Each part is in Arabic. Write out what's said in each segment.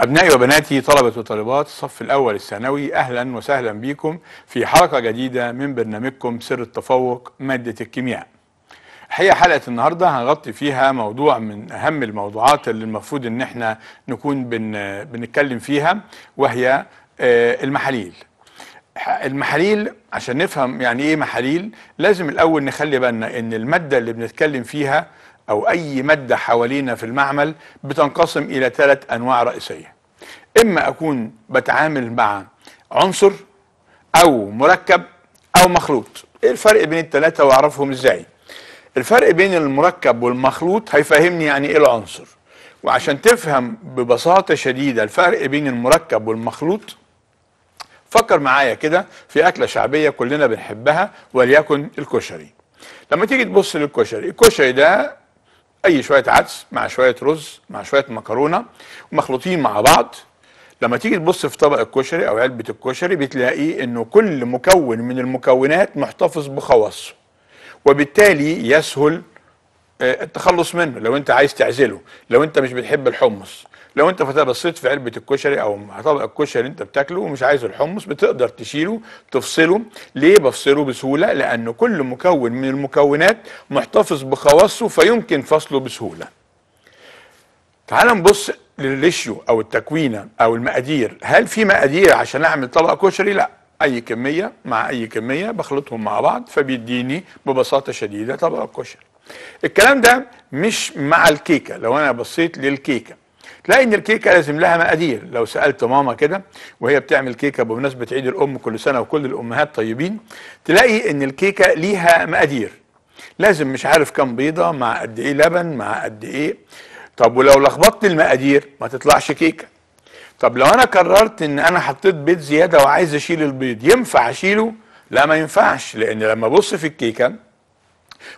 أبنائي وبناتي طلبة وطالبات الصف الأول الثانوي أهلا وسهلا بكم في حلقة جديدة من برنامجكم سر التفوق مادة الكيمياء الحقيقة حلقة النهاردة هنغطي فيها موضوع من أهم الموضوعات اللي المفروض إن احنا نكون بن بنتكلم فيها وهي آه، المحاليل المحاليل عشان نفهم يعني إيه محاليل لازم الأول نخلي بالنا إن المادة اللي بنتكلم فيها أو أي مادة حوالينا في المعمل بتنقسم إلى ثلاث أنواع رئيسية إما أكون بتعامل مع عنصر أو مركب أو مخلوط إيه الفرق بين الثلاثة وأعرفهم إزاي الفرق بين المركب والمخلوط هيفهمني يعني إيه العنصر وعشان تفهم ببساطة شديدة الفرق بين المركب والمخلوط فكر معايا كده في أكلة شعبية كلنا بنحبها وليكن الكشري لما تيجي تبص للكشري الكشري ده اي شويه عدس مع شويه رز مع شويه مكرونه ومخلوطين مع بعض لما تيجي تبص في طبق الكشري او علبه الكشري بتلاقي انه كل مكون من المكونات محتفظ بخواصه وبالتالي يسهل آه، التخلص منه لو انت عايز تعزله لو انت مش بتحب الحمص لو انت بصيت في علبه الكشري او طبق الكشري اللي انت بتاكله ومش عايز الحمص بتقدر تشيله تفصله ليه بفصله بسهوله لان كل مكون من المكونات محتفظ بخواصه فيمكن فصله بسهوله تعال نبص للريشيو او التكوينه او المقادير هل في مقادير عشان اعمل طبق كشري لا اي كميه مع اي كميه بخلطهم مع بعض فبيديني ببساطه شديده طبق كشري الكلام ده مش مع الكيكه لو انا بصيت للكيكه تلاقي ان الكيكه لازم لها مقادير لو سالت ماما كده وهي بتعمل كيكه بمناسبه عيد الام كل سنه وكل الامهات طيبين تلاقي ان الكيكه ليها مقادير لازم مش عارف كام بيضه مع قد ايه لبن مع قد ايه طب ولو لخبطت المقادير ما تطلعش كيكه طب لو انا قررت ان انا حطيت بيض زياده وعايز اشيل البيض ينفع اشيله لا ما ينفعش لان لما ابص في الكيكه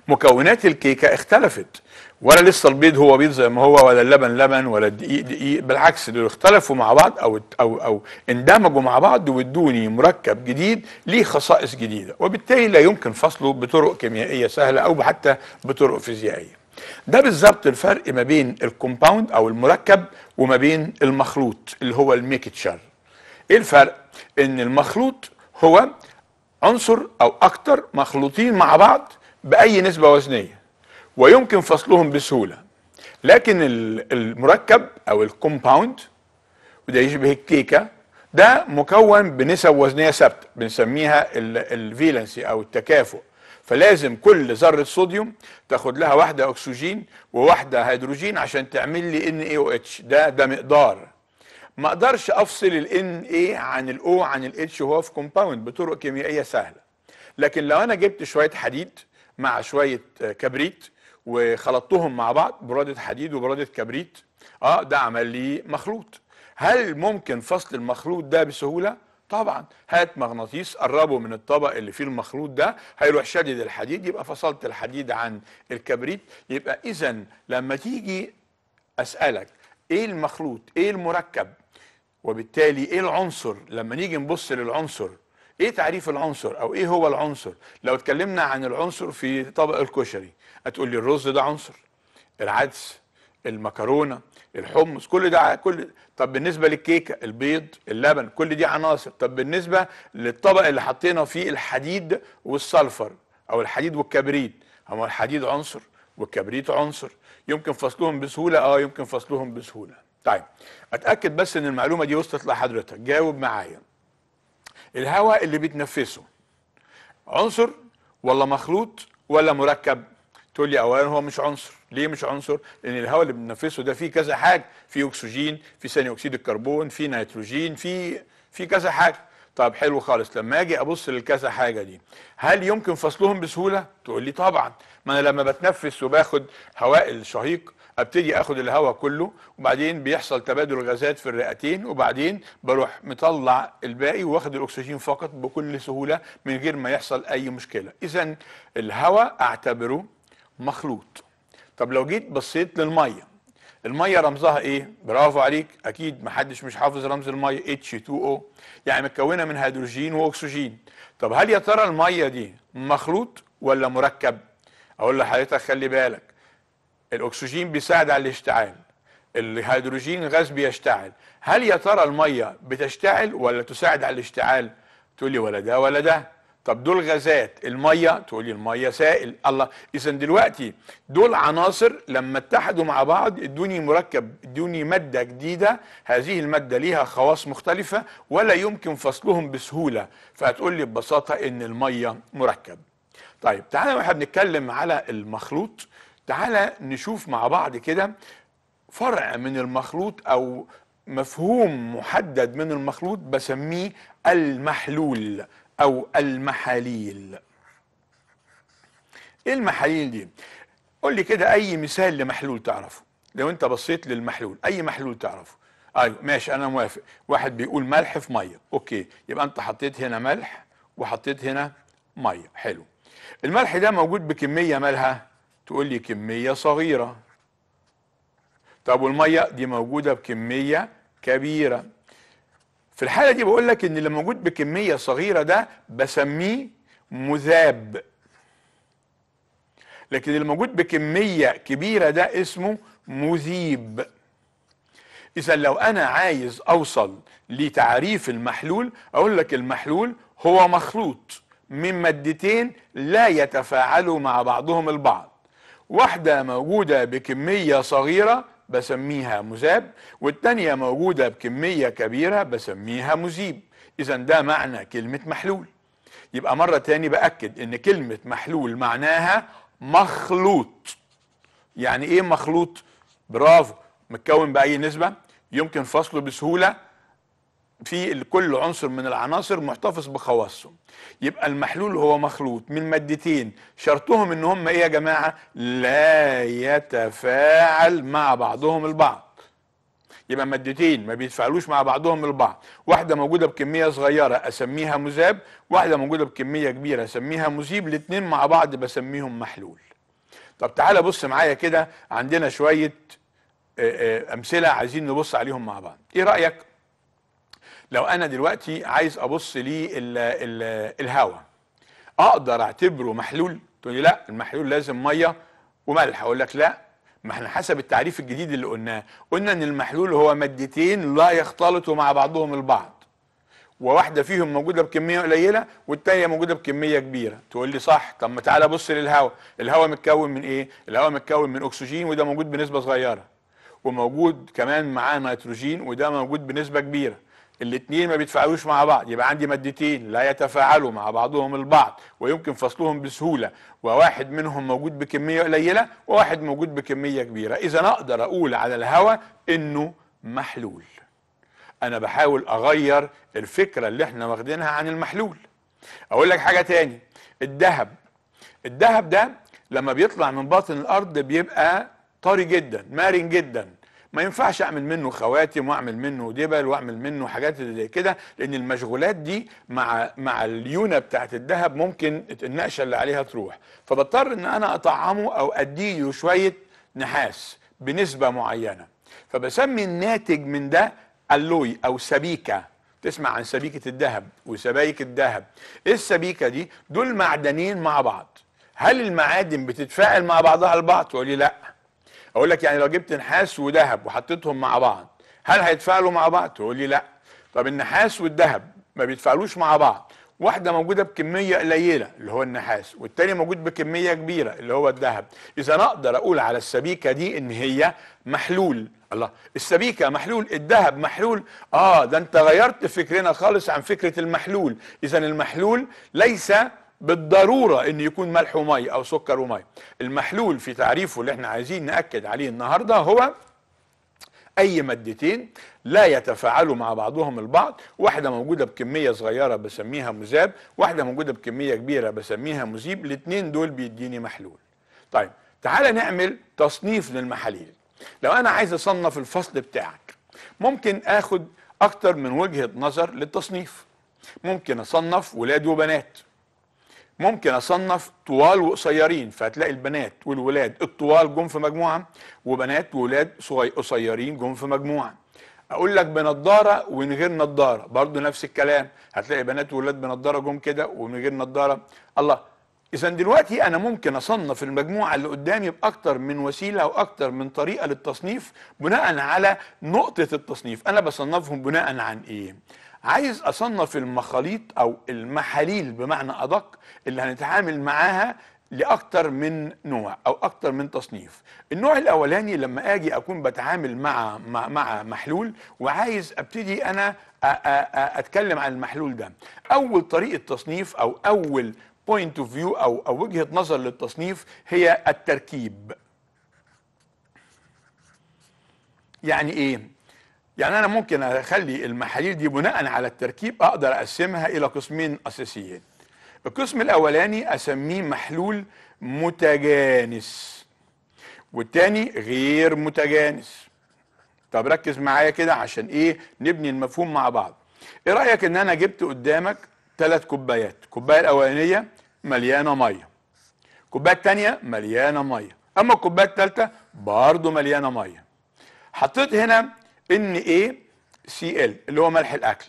مكونات الكيكه اختلفت ولا لسه البيض هو بيض زي ما هو ولا اللبن لبن ولا الدقيق دقيق بالعكس دول اختلفوا مع بعض او او او اندمجوا مع بعض وادوني مركب جديد ليه خصائص جديده وبالتالي لا يمكن فصله بطرق كيميائيه سهله او حتى بطرق فيزيائيه. ده بالظبط الفرق ما بين الكومباوند او المركب وما بين المخلوط اللي هو الميكتشر. ايه الفرق؟ ان المخلوط هو عنصر او اكتر مخلوطين مع بعض باي نسبه وزنيه. ويمكن فصلهم بسهولة لكن المركب أو الكومباوند وده يشبه الكيكة ده مكون بنسب وزنية ثابتة بنسميها الفيلنسي أو التكافؤ فلازم كل ذرة صوديوم تاخد لها واحدة أكسجين وواحدة هيدروجين عشان تعمل لي ان اي او اتش ده ده مقدار ما اقدرش افصل الان اي عن الاو عن الاتش وهو في كومباوند بطرق كيميائية سهلة لكن لو انا جبت شوية حديد مع شوية كبريت وخلطتهم مع بعض برادة حديد وبرادة كبريت اه ده عمل لي مخلوط هل ممكن فصل المخلوط ده بسهولة؟ طبعا هات مغناطيس قربه من الطبق اللي فيه المخلوط ده هيروح شدد الحديد يبقى فصلت الحديد عن الكبريت يبقى اذا لما تيجي اسالك ايه المخلوط ايه المركب وبالتالي ايه العنصر لما نيجي نبص للعنصر ايه تعريف العنصر او ايه هو العنصر لو اتكلمنا عن العنصر في طبق الكشري هتقول لي الرز ده عنصر العدس المكرونه الحمص كل ده كل طب بالنسبه للكيكه البيض اللبن كل دي عناصر طب بالنسبه للطبق اللي حطينا فيه الحديد والسلفر او الحديد والكبريت هو الحديد عنصر والكبريت عنصر يمكن فصلهم بسهوله اه يمكن فصلهم بسهوله طيب اتاكد بس ان المعلومه دي وصلت لحضرتك جاوب معايا الهواء اللي بتنفسه عنصر ولا مخلوط ولا مركب تقول لي اولا هو مش عنصر ليه مش عنصر لان الهواء اللي بننفسه ده فيه كذا حاجه فيه اكسجين فيه ثاني اكسيد الكربون فيه نيتروجين فيه في كذا حاجه طب حلو خالص لما اجي ابص للكذا حاجه دي هل يمكن فصلهم بسهوله تقول لي طبعا ما انا لما بتنفس وباخد هواء الشهيق ابتدي اخد الهواء كله وبعدين بيحصل تبادل غازات في الرئتين وبعدين بروح مطلع الباقي واخد الاكسجين فقط بكل سهوله من غير ما يحصل اي مشكله اذا الهواء اعتبره مخلوط طب لو جيت بصيت للميه الميه رمزها ايه برافو عليك اكيد محدش مش حافظ رمز الميه H2O يعني متكونه من هيدروجين واكسجين طب هل يا ترى الميه دي مخلوط ولا مركب اقول لحضرتك خلي بالك الاكسجين بيساعد على الاشتعال الهيدروجين غاز بيشتعل هل يا ترى الميه بتشتعل ولا تساعد على الاشتعال تقول لي ولا ده ولا ده طب دول غازات الميه تقولي الميه سائل الله اذا دلوقتي دول عناصر لما اتحدوا مع بعض ادوني مركب ادوني ماده جديده هذه الماده ليها خواص مختلفه ولا يمكن فصلهم بسهوله فهتقول لي ببساطه ان الميه مركب طيب تعالى واحنا بنتكلم على المخلوط تعالى نشوف مع بعض كده فرع من المخلوط او مفهوم محدد من المخلوط بسميه المحلول أو المحاليل إيه المحاليل دي؟ قول لي كده أي مثال لمحلول تعرفه لو أنت بصيت للمحلول أي محلول تعرفه أيوه ماشي أنا موافق واحد بيقول ملح في مية أوكي يبقى أنت حطيت هنا ملح وحطيت هنا مية حلو الملح ده موجود بكمية مالها تقول لي كمية صغيرة طب والمية دي موجودة بكمية كبيرة في الحالة دي بقول لك ان اللي موجود بكمية صغيرة ده بسميه مذاب لكن اللي موجود بكمية كبيرة ده اسمه مذيب إذا لو أنا عايز أوصل لتعريف المحلول أقول لك المحلول هو مخلوط من مادتين لا يتفاعلوا مع بعضهم البعض واحدة موجودة بكمية صغيرة بسميها مذاب والتانية موجودة بكمية كبيرة بسميها مذيب إذا ده معنى كلمة محلول يبقى مرة تاني بأكد إن كلمة محلول معناها مخلوط يعني إيه مخلوط؟ برافو متكون بأي نسبة يمكن فصله بسهولة في كل عنصر من العناصر محتفظ بخواصه يبقى المحلول هو مخلوط من مادتين شرطهم ان هم ايه يا جماعه لا يتفاعل مع بعضهم البعض يبقى مادتين ما بيتفاعلوش مع بعضهم البعض واحده موجوده بكميه صغيره اسميها مذاب واحده موجوده بكميه كبيره اسميها مذيب الاثنين مع بعض بسميهم محلول طب تعالى بص معايا كده عندنا شويه امثله عايزين نبص عليهم مع بعض ايه رايك لو انا دلوقتي عايز ابص للهواء اقدر اعتبره محلول تقول لي لا المحلول لازم ميه وملح اقول لك لا ما احنا حسب التعريف الجديد اللي قلناه قلنا ان المحلول هو مادتين لا يختلطوا مع بعضهم البعض وواحده فيهم موجوده بكميه قليله والتانيه موجوده بكميه كبيره تقول لي صح طب ما تعالى بص للهواء الهواء متكون من ايه الهواء متكون من اكسجين وده موجود بنسبه صغيره وموجود كمان معاه نيتروجين وده موجود بنسبه كبيره الاثنين ما بيتفاعلوش مع بعض يبقى عندي مادتين لا يتفاعلوا مع بعضهم البعض ويمكن فصلهم بسهولة وواحد منهم موجود بكمية قليلة وواحد موجود بكمية كبيرة إذا أقدر أقول على الهواء إنه محلول أنا بحاول أغير الفكرة اللي احنا واخدينها عن المحلول أقول لك حاجة تاني الذهب الذهب ده لما بيطلع من باطن الأرض بيبقى طري جدا مرن جدا ما ينفعش اعمل منه خواتم واعمل منه دبل واعمل منه حاجات زي كده لان المشغولات دي مع مع اليونه بتاعت الذهب ممكن النقشه اللي عليها تروح فبضطر ان انا اطعمه او اديه شويه نحاس بنسبه معينه فبسمي الناتج من ده اللوي او سبيكه تسمع عن سبيكه الذهب وسبايك الذهب ايه السبيكه دي دول معدنين مع بعض هل المعادن بتتفاعل مع بعضها البعض تقول لي لا اقول لك يعني لو جبت نحاس وذهب وحطيتهم مع بعض هل هيتفاعلوا مع بعض تقول لي لا طب النحاس والذهب ما بيتفاعلوش مع بعض واحده موجوده بكميه قليله اللي هو النحاس والتاني موجود بكميه كبيره اللي هو الذهب اذا اقدر اقول على السبيكه دي ان هي محلول الله السبيكه محلول الذهب محلول اه ده انت غيرت فكرنا خالص عن فكره المحلول اذا المحلول ليس بالضرورة أن يكون ملح ومي أو سكر ومي المحلول في تعريفه اللي احنا عايزين نأكد عليه النهاردة هو أي مادتين لا يتفاعلوا مع بعضهم البعض واحدة موجودة بكمية صغيرة بسميها مذاب واحدة موجودة بكمية كبيرة بسميها مذيب الاثنين دول بيديني محلول طيب تعال نعمل تصنيف للمحاليل لو أنا عايز أصنف الفصل بتاعك ممكن أخد أكتر من وجهة نظر للتصنيف ممكن أصنف ولاد وبنات ممكن اصنف طوال وقصيرين فهتلاقي البنات والولاد الطوال جم في مجموعه وبنات وولاد قصيرين جم في مجموعه اقول لك بنضاره ومن غير نضاره برضه نفس الكلام هتلاقي بنات وولاد بنضاره جم كده ومن غير نضاره الله اذا دلوقتي انا ممكن اصنف المجموعه اللي قدامي باكتر من وسيله واكتر من طريقه للتصنيف بناء على نقطه التصنيف انا بصنفهم بناء عن ايه عايز اصنف المخاليط او المحاليل بمعنى ادق اللي هنتعامل معاها لاكتر من نوع او اكتر من تصنيف النوع الاولاني لما اجي اكون بتعامل مع مع محلول وعايز ابتدي انا اتكلم عن المحلول ده اول طريقه تصنيف او اول بوينت اوف فيو او وجهه نظر للتصنيف هي التركيب يعني ايه يعني انا ممكن اخلي المحاليل دي بناء على التركيب اقدر اقسمها الى قسمين اساسيين القسم الاولاني اسميه محلول متجانس والتاني غير متجانس طب ركز معايا كده عشان ايه نبني المفهوم مع بعض ايه رايك ان انا جبت قدامك ثلاث كوبايات الكوبايه الاولانيه مليانه ميه الكوبايه الثانيه مليانه ميه اما الكوبايه الثالثه برضه مليانه ميه حطيت هنا ان اي سي ال اللي هو ملح الاكل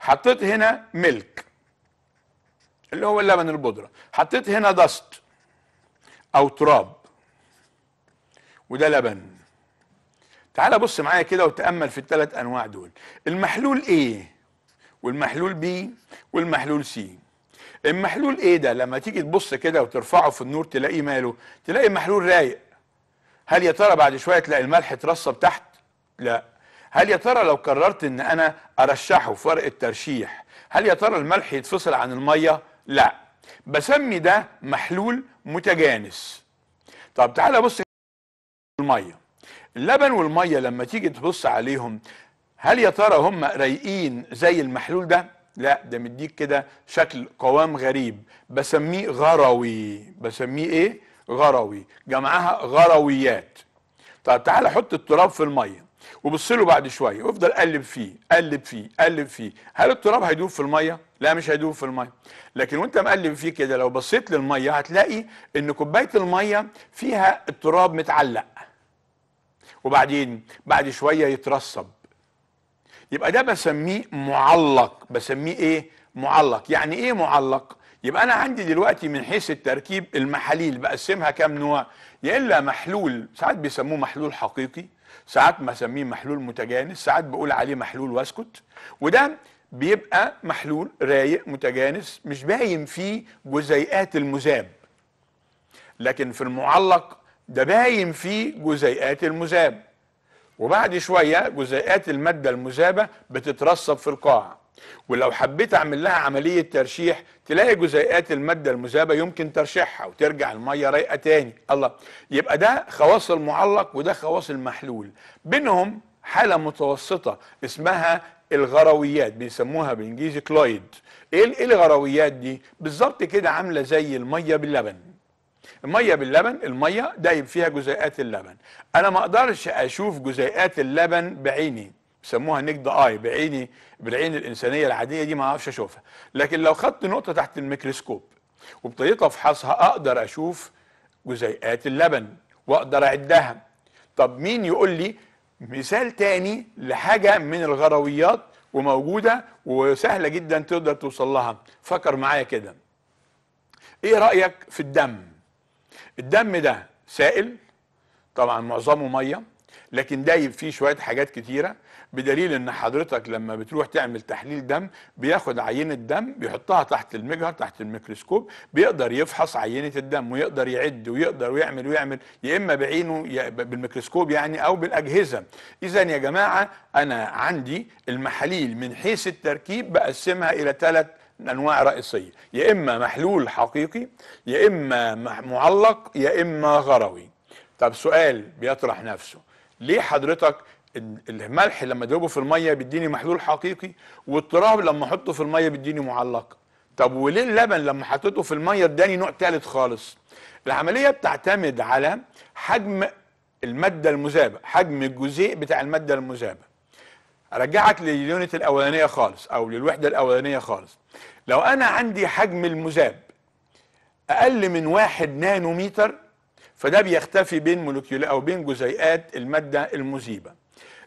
حطيت هنا ملك اللي هو اللبن البودره حطيت هنا دست او تراب وده لبن تعال بص معايا كده وتامل في الثلاث انواع دول المحلول ايه والمحلول بي والمحلول سي المحلول ايه ده لما تيجي تبص كده وترفعه في النور تلاقيه ماله تلاقي محلول رايق هل يا ترى بعد شويه تلاقي الملح ترصب تحت لا هل يا ترى لو قررت ان انا ارشحه فرق الترشيح هل يا ترى الملح يتفصل عن الميه لا بسمي ده محلول متجانس طب تعالى بص الميه اللبن والميه لما تيجي تبص عليهم هل يا ترى هم رايقين زي المحلول ده لا ده مديك كده شكل قوام غريب بسميه غروي بسميه ايه غروي جمعها غرويات طب تعالى حط التراب في الميه وبص له بعد شويه وافضل قلب فيه قلب فيه قلب فيه هل التراب هيدوب في الميه لا مش هيدوب في الميه لكن وانت مقلب فيه كده لو بصيت للميه هتلاقي ان كوبايه الميه فيها التراب متعلق وبعدين بعد شويه يترسب يبقى ده بسميه معلق بسميه ايه معلق يعني ايه معلق يبقى انا عندي دلوقتي من حيث التركيب المحاليل بقسمها كام نوع يا الا محلول ساعات بيسموه محلول حقيقي ساعات بسميه محلول متجانس ساعات بقول عليه محلول واسكت وده بيبقى محلول رايق متجانس مش باين فيه جزيئات المذاب لكن في المعلق ده باين فيه جزيئات المذاب وبعد شويه جزيئات الماده المذابه بتترسب في القاع ولو حبيت اعمل لها عمليه ترشيح تلاقي جزيئات الماده المذابه يمكن ترشيحها وترجع الميه رايقه تاني الله يبقى ده خواص المعلق وده خواص المحلول بينهم حاله متوسطه اسمها الغرويات بيسموها بالانجليزي كلايد ايه الغرويات دي بالظبط كده عامله زي الميه باللبن الميه باللبن الميه دايب فيها جزيئات اللبن انا ما اقدرش اشوف جزيئات اللبن بعيني بيسموها نجد اي بعيني بالعين الانسانيه العاديه دي ما اعرفش اشوفها لكن لو خدت نقطه تحت الميكروسكوب وابتديت افحصها اقدر اشوف جزيئات اللبن واقدر اعدها طب مين يقول لي مثال تاني لحاجه من الغرويات وموجوده وسهله جدا تقدر توصل لها فكر معايا كده ايه رايك في الدم الدم ده سائل طبعا معظمه ميه لكن دايب فيه شويه حاجات كتيره بدليل ان حضرتك لما بتروح تعمل تحليل دم بياخد عينه دم بيحطها تحت المجهر تحت الميكروسكوب بيقدر يفحص عينه الدم ويقدر يعد ويقدر ويعمل ويعمل يا اما بعينه بالميكروسكوب يعني او بالاجهزه اذا يا جماعه انا عندي المحاليل من حيث التركيب بقسمها الى ثلاث انواع رئيسيه يا اما محلول حقيقي يا اما معلق يا اما غروي طب سؤال بيطرح نفسه ليه حضرتك الملح لما ادوبه في الميه بيديني محلول حقيقي والتراب لما احطه في الميه بيديني معلقه طب وليه اللبن لما حطيته في الميه اداني نوع ثالث خالص العمليه بتعتمد على حجم الماده المذابه حجم الجزيء بتاع الماده المذابه ارجعك لليونت الاولانيه خالص او للوحده الاولانيه خالص لو انا عندي حجم المذاب اقل من واحد نانوميتر فده بيختفي بين مولوكيولا او بين جزيئات الماده المذيبه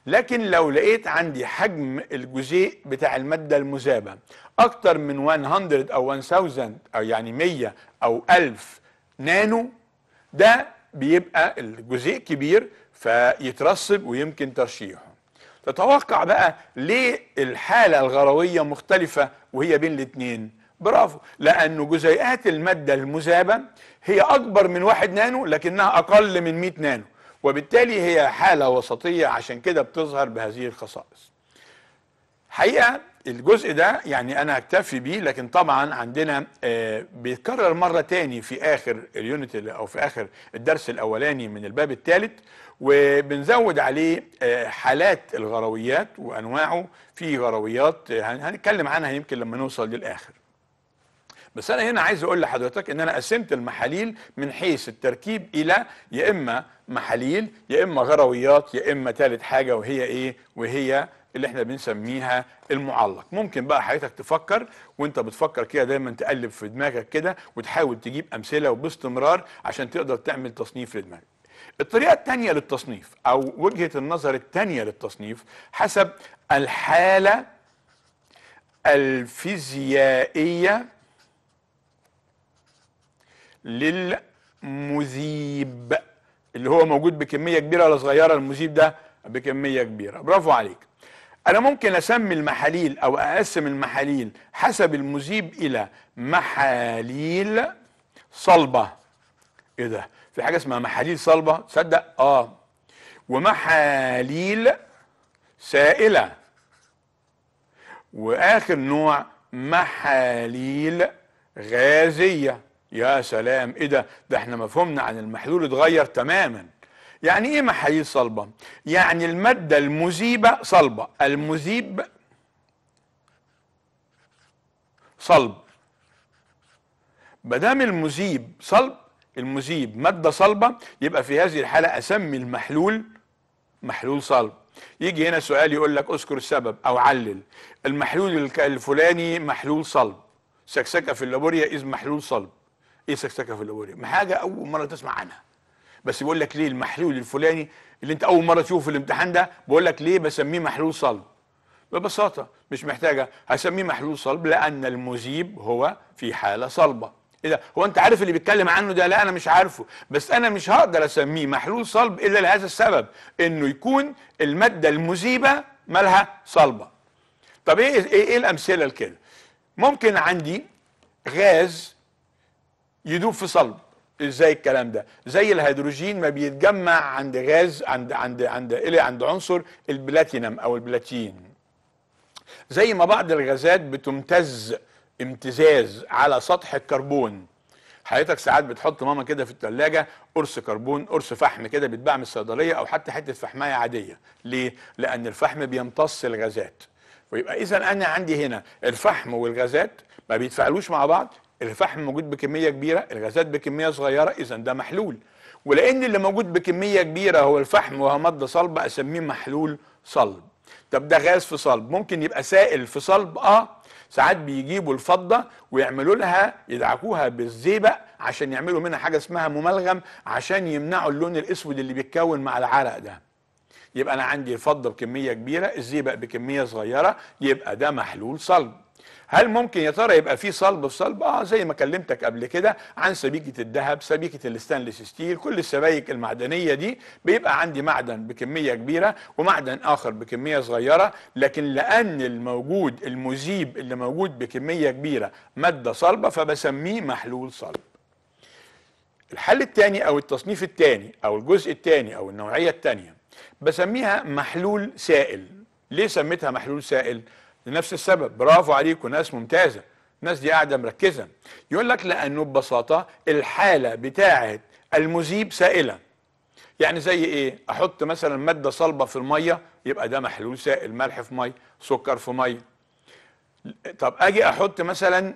لكن لو لقيت عندي حجم الجزيء بتاع المادة المذابة أكتر من 100 أو 1000 أو يعني 100 أو 1000 نانو ده بيبقى الجزيء كبير فيترسب ويمكن ترشيحه تتوقع بقى ليه الحالة الغروية مختلفة وهي بين الاثنين برافو لأنه جزيئات المادة المذابة هي أكبر من واحد نانو لكنها أقل من 100 نانو وبالتالي هي حالة وسطية عشان كده بتظهر بهذه الخصائص حقيقة الجزء ده يعني أنا هكتفي بيه لكن طبعا عندنا آه، بيتكرر مرة تاني في آخر اليونت أو في آخر الدرس الأولاني من الباب الثالث وبنزود عليه آه، حالات الغرويات وأنواعه في غرويات آه، هنتكلم عنها يمكن لما نوصل للآخر بس انا هنا عايز اقول لحضرتك ان انا قسمت المحاليل من حيث التركيب الى يا اما محاليل يا اما غرويات يا اما ثالث حاجه وهي ايه وهي اللي احنا بنسميها المعلق ممكن بقى حضرتك تفكر وانت بتفكر كده دايما تقلب في دماغك كده وتحاول تجيب امثله وباستمرار عشان تقدر تعمل تصنيف لدماغك الطريقة الثانية للتصنيف أو وجهة النظر الثانية للتصنيف حسب الحالة الفيزيائية للمذيب اللي هو موجود بكميه كبيره ولا صغيره المذيب ده بكميه كبيره برافو عليك انا ممكن اسمي المحاليل او اقسم المحاليل حسب المذيب الى محاليل صلبه ايه ده في حاجه اسمها محاليل صلبه تصدق اه ومحاليل سائله واخر نوع محاليل غازيه يا سلام ايه ده ده احنا مفهومنا عن المحلول اتغير تماما يعني ايه محاليل صلبه يعني الماده المذيبه صلبه المذيب صلب ما دام المذيب صلب المذيب ماده صلبه يبقى في هذه الحاله اسمي المحلول محلول صلب يجي هنا سؤال يقول لك اذكر السبب او علل المحلول الفلاني محلول صلب سكسكه في اللابوريا اذ محلول صلب ايه سكسكه في ما حاجه اول مره تسمع عنها بس بيقول لك ليه المحلول الفلاني اللي انت اول مره تشوفه في الامتحان ده بقول لك ليه بسميه محلول صلب ببساطه مش محتاجه هسميه محلول صلب لان المذيب هو في حاله صلبه ايه ده هو انت عارف اللي بيتكلم عنه ده لا انا مش عارفه بس انا مش هقدر اسميه محلول صلب الا لهذا السبب انه يكون الماده المذيبه مالها صلبه طب ايه ايه, إيه الامثله لكده ممكن عندي غاز يدوب في صلب ازاي الكلام ده زي الهيدروجين ما بيتجمع عند غاز عند عند عند عند عنصر البلاتينم او البلاتين زي ما بعض الغازات بتمتز امتزاز على سطح الكربون حضرتك ساعات بتحط ماما كده في الثلاجه قرص كربون قرص فحم كده بيتباع من الصيدليه او حتى حته فحمايه عاديه ليه لان الفحم بيمتص الغازات ويبقى اذا انا عندي هنا الفحم والغازات ما بيتفاعلوش مع بعض الفحم موجود بكميه كبيره الغازات بكميه صغيره اذا ده محلول ولان اللي موجود بكميه كبيره هو الفحم وهو ماده صلبه اسميه محلول صلب طب ده غاز في صلب ممكن يبقى سائل في صلب اه ساعات بيجيبوا الفضه ويعملوا لها يدعكوها بالزيبق عشان يعملوا منها حاجه اسمها مملغم عشان يمنعوا اللون الاسود اللي بيتكون مع العرق ده يبقى انا عندي الفضه بكميه كبيره الزيبق بكميه صغيره يبقى ده محلول صلب هل ممكن يا ترى يبقى في صلب في صلب اه زي ما كلمتك قبل كده عن سبيكه الذهب سبيكه الستانلس ستيل كل السبايك المعدنيه دي بيبقى عندي معدن بكميه كبيره ومعدن اخر بكميه صغيره لكن لان الموجود المذيب اللي موجود بكميه كبيره ماده صلبه فبسميه محلول صلب الحل الثاني او التصنيف الثاني او الجزء الثاني او النوعيه الثانيه بسميها محلول سائل ليه سميتها محلول سائل لنفس السبب برافو عليكم ناس ممتازه الناس دي قاعده مركزه يقول لك لانه ببساطه الحاله بتاعه المذيب سائله يعني زي ايه احط مثلا ماده صلبه في الميه يبقى ده محلول سائل ملح في ميه سكر في ميه طب اجي احط مثلا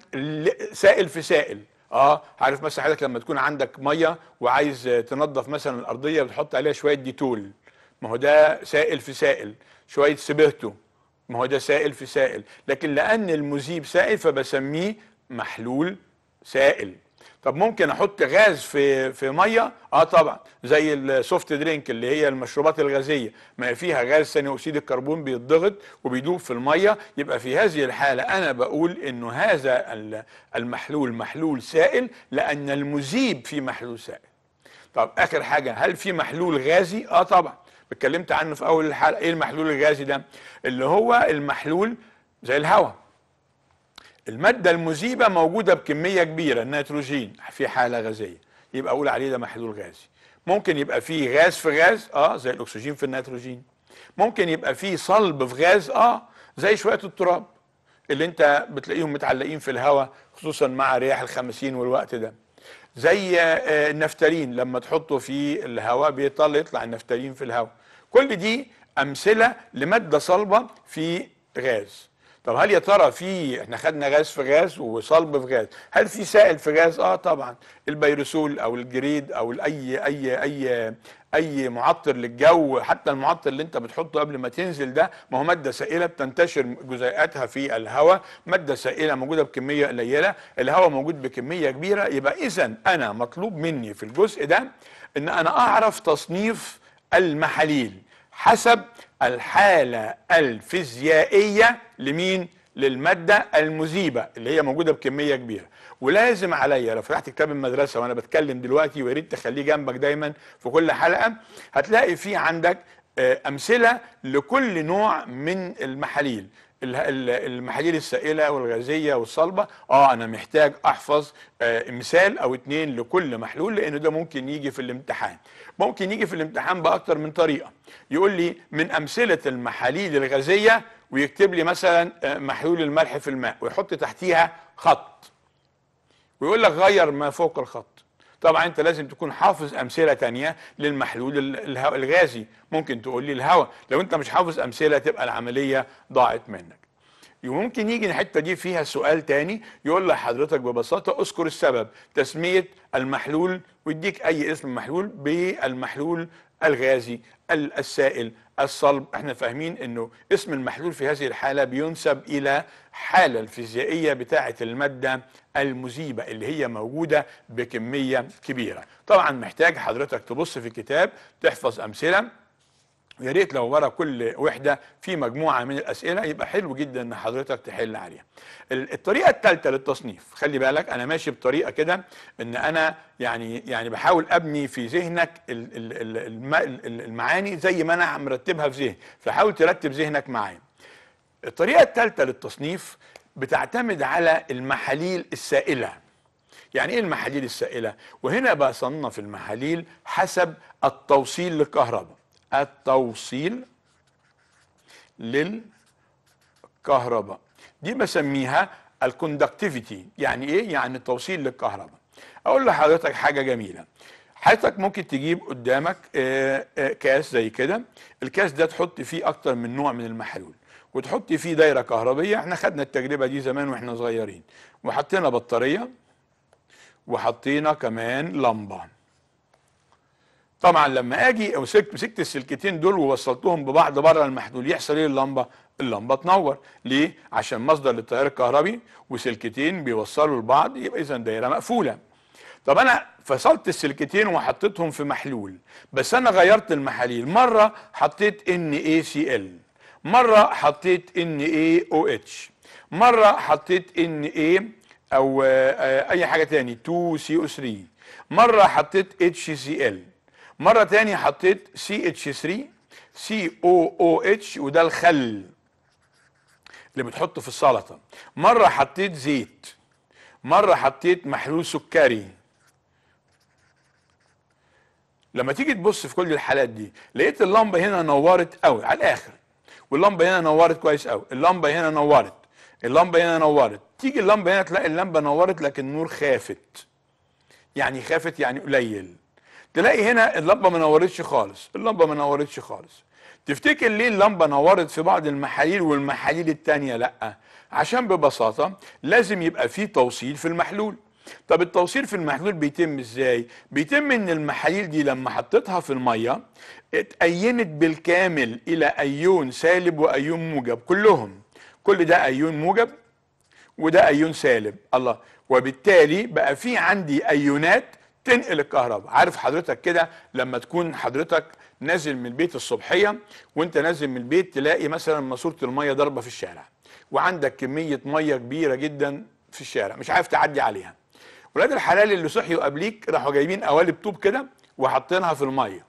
سائل في سائل اه عارف مثلا حضرتك لما تكون عندك ميه وعايز تنظف مثلا الارضيه بتحط عليها شويه ديتول ما هو ده سائل في سائل شويه سبهته ما هو ده سائل في سائل لكن لأن المذيب سائل فبسميه محلول سائل طب ممكن احط غاز في في ميه اه طبعا زي السوفت درينك اللي هي المشروبات الغازيه ما فيها غاز ثاني اكسيد الكربون بيتضغط وبيدوب في الميه يبقى في هذه الحاله انا بقول انه هذا المحلول محلول سائل لان المذيب في محلول سائل طب اخر حاجه هل في محلول غازي اه طبعا اتكلمت عنه في اول الحلقه ايه المحلول الغازي ده اللي هو المحلول زي الهواء الماده المذيبه موجوده بكميه كبيره النيتروجين في حاله غازيه يبقى اقول عليه ده محلول غازي ممكن يبقى فيه غاز في غاز اه زي الاكسجين في النيتروجين ممكن يبقى فيه صلب في غاز اه زي شويه التراب اللي انت بتلاقيهم متعلقين في الهواء خصوصا مع رياح الخمسين والوقت ده زي آه، النفتالين لما تحطه في الهواء بيطلع يطلع النفتالين في الهواء كل دي امثله لماده صلبه في غاز طب هل يا ترى في احنا خدنا غاز في غاز وصلب في غاز هل في سائل في غاز اه طبعا البيروسول او الجريد او اي اي اي اي معطر للجو حتى المعطر اللي انت بتحطه قبل ما تنزل ده ما هو ماده سائله بتنتشر جزيئاتها في الهواء ماده سائله موجوده بكميه قليله الهواء موجود بكميه كبيره يبقى اذا انا مطلوب مني في الجزء ده ان انا اعرف تصنيف المحاليل حسب الحالة الفيزيائية لمين؟ للمادة المذيبة اللي هي موجودة بكمية كبيرة ولازم عليا لو فتحت كتاب المدرسة وأنا بتكلم دلوقتي ويا ريت تخليه جنبك دايما في كل حلقة هتلاقي فيه عندك آه، أمثلة لكل نوع من المحاليل المحاليل السائله والغازيه والصلبه اه انا محتاج احفظ آه مثال او اتنين لكل محلول لان ده ممكن يجي في الامتحان ممكن يجي في الامتحان باكتر من طريقه يقول لي من امثله المحاليل الغازيه ويكتب لي مثلا آه، محلول الملح في الماء ويحط تحتيها خط ويقول لك غير ما فوق الخط طبعا انت لازم تكون حافظ امثله تانية للمحلول الغازي ممكن تقول لي الهواء لو انت مش حافظ امثله تبقى العمليه ضاعت منك ممكن يجي الحته دي فيها سؤال تاني يقول لحضرتك ببساطه اذكر السبب تسميه المحلول ويديك اي اسم محلول بالمحلول الغازي السائل الصلب احنا فاهمين انه اسم المحلول في هذه الحالة بينسب الى حالة الفيزيائية بتاعة المادة المذيبة اللي هي موجودة بكمية كبيرة طبعا محتاج حضرتك تبص في الكتاب تحفظ امثلة ويا ريت لو ورا كل وحده في مجموعه من الاسئله يبقى حلو جدا ان حضرتك تحل عليها. الطريقه الثالثه للتصنيف خلي بالك انا ماشي بطريقه كده ان انا يعني يعني بحاول ابني في ذهنك المعاني زي ما انا مرتبها في ذهني فحاول ترتب ذهنك معايا. الطريقه الثالثه للتصنيف بتعتمد على المحاليل السائله. يعني ايه المحاليل السائله؟ وهنا بصنف المحاليل حسب التوصيل للكهرباء. التوصيل للكهرباء دي بسميها الكوندكتيفيتي يعني ايه يعني التوصيل للكهرباء اقول لحضرتك حاجه جميله حضرتك ممكن تجيب قدامك آه، آه، كاس زي كده الكاس ده تحط فيه اكتر من نوع من المحلول وتحط فيه دايره كهربيه احنا خدنا التجربه دي زمان واحنا صغيرين وحطينا بطاريه وحطينا كمان لمبه طبعا لما اجي امسكت مسكت السلكتين دول ووصلتهم ببعض بره المحلول يحصل ايه اللمبه؟ اللمبه تنور ليه؟ عشان مصدر للتيار الكهربي وسلكتين بيوصلوا لبعض يبقى اذا دايره مقفوله. طب انا فصلت السلكتين وحطيتهم في محلول بس انا غيرت المحاليل مره حطيت ان اي سي ال مره حطيت ان اي او اتش مره حطيت ان اي او آه، آه، اي حاجه تاني 2 سي او 3 مره حطيت اتش سي ال مره تانية حطيت سي اتش 3 سي او او اتش وده الخل اللي بتحطه في السلطه مره حطيت زيت مره حطيت محلول سكري لما تيجي تبص في كل الحالات دي لقيت اللمبه هنا نورت قوي على الاخر واللمبه هنا نورت كويس قوي اللمبه هنا نورت اللمبه هنا نورت تيجي اللمبه هنا تلاقي اللمبه نورت لكن النور خافت يعني خافت يعني قليل تلاقي هنا اللمبه ما نورتش خالص اللمبه ما نورتش خالص تفتكر ليه اللمبه نورت في بعض المحاليل والمحاليل التانية لا عشان ببساطه لازم يبقى في توصيل في المحلول طب التوصيل في المحلول بيتم ازاي بيتم ان المحاليل دي لما حطيتها في الميه اتأينت بالكامل الى ايون سالب وايون موجب كلهم كل ده ايون موجب وده ايون سالب الله وبالتالي بقى في عندي ايونات تنقل الكهرباء عارف حضرتك كده لما تكون حضرتك نازل من البيت الصبحيه وانت نازل من البيت تلاقي مثلا ماسوره الميه ضاربه في الشارع وعندك كميه ميه كبيره جدا في الشارع مش عارف تعدي عليها ولاد الحلال اللي صحيوا قبليك راحوا جايبين قوالب طوب كده وحاطينها في الميه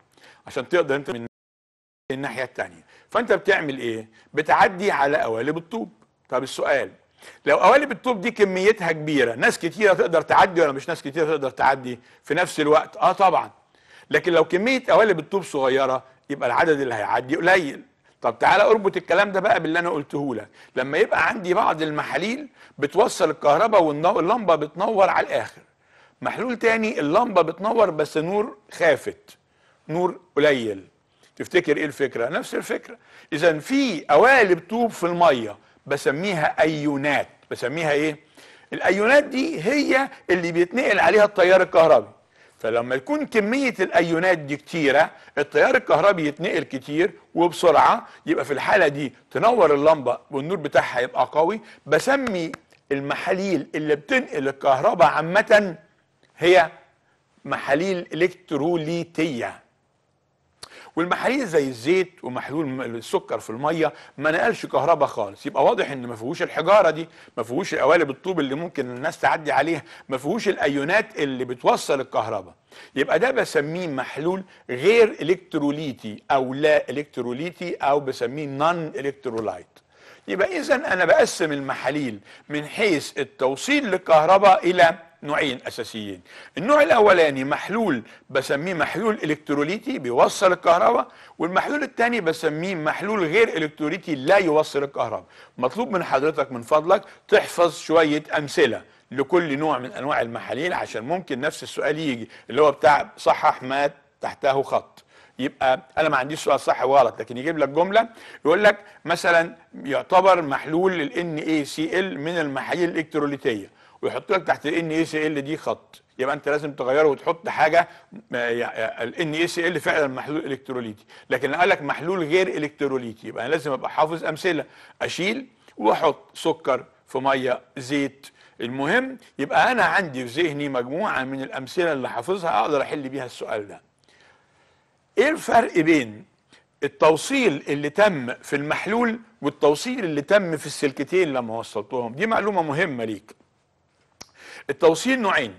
عشان تقدر انت من الناحيه الثانيه فانت بتعمل ايه بتعدي على قوالب الطوب طب السؤال لو قوالب الطوب دي كميتها كبيره ناس كتيره تقدر تعدي ولا مش ناس كتيره تقدر تعدي في نفس الوقت اه طبعا لكن لو كميه قوالب الطوب صغيره يبقى العدد اللي هيعدي قليل طب تعالى اربط الكلام ده بقى باللي انا قلته لك لما يبقى عندي بعض المحاليل بتوصل الكهرباء واللمبه بتنور على الاخر محلول تاني اللمبه بتنور بس نور خافت نور قليل تفتكر ايه الفكره نفس الفكره اذا في قوالب طوب في الميه بسميها ايونات بسميها ايه الايونات دي هي اللي بيتنقل عليها التيار الكهربي فلما تكون كمية الأيونات دي كتيرة التيار الكهربي يتنقل كتير وبسرعة يبقى في الحالة دي تنور اللمبة والنور بتاعها يبقى قوي بسمي المحاليل اللي بتنقل الكهرباء عامة هي محاليل إلكتروليتية والمحاليل زي الزيت ومحلول السكر في الميه ما نقلش كهرباء خالص يبقى واضح ان ما فيهوش الحجاره دي ما فيهوش القوالب الطوب اللي ممكن الناس تعدي عليها ما فيهوش الايونات اللي بتوصل الكهرباء يبقى ده بسميه محلول غير الكتروليتي او لا الكتروليتي او بسميه نون الكترولايت يبقى اذا انا بقسم المحاليل من حيث التوصيل للكهرباء الى نوعين اساسيين النوع الاولاني محلول بسميه محلول الكتروليتي بيوصل الكهرباء والمحلول الثاني بسميه محلول غير الكتروليتي لا يوصل الكهرباء مطلوب من حضرتك من فضلك تحفظ شويه امثله لكل نوع من انواع المحاليل عشان ممكن نفس السؤال يجي اللي هو بتاع صحح ما تحته خط يبقى انا ما عنديش سؤال صح وغلط لكن يجيب لك جمله يقول لك مثلا يعتبر محلول ال NaCl من المحاليل الالكتروليتيه ويحط لك تحت الان اي سي ال e دي خط يبقى انت لازم تغيره وتحط حاجه الان اي سي ال e فعلا محلول الكتروليتي لكن قال لك محلول غير الكتروليتي يبقى انا لازم ابقى حافظ امثله اشيل واحط سكر في ميه زيت المهم يبقى انا عندي في ذهني مجموعه من الامثله اللي حافظها اقدر احل بيها السؤال ده ايه الفرق بين التوصيل اللي تم في المحلول والتوصيل اللي تم في السلكتين لما وصلتهم دي معلومه مهمه ليك التوصيل نوعين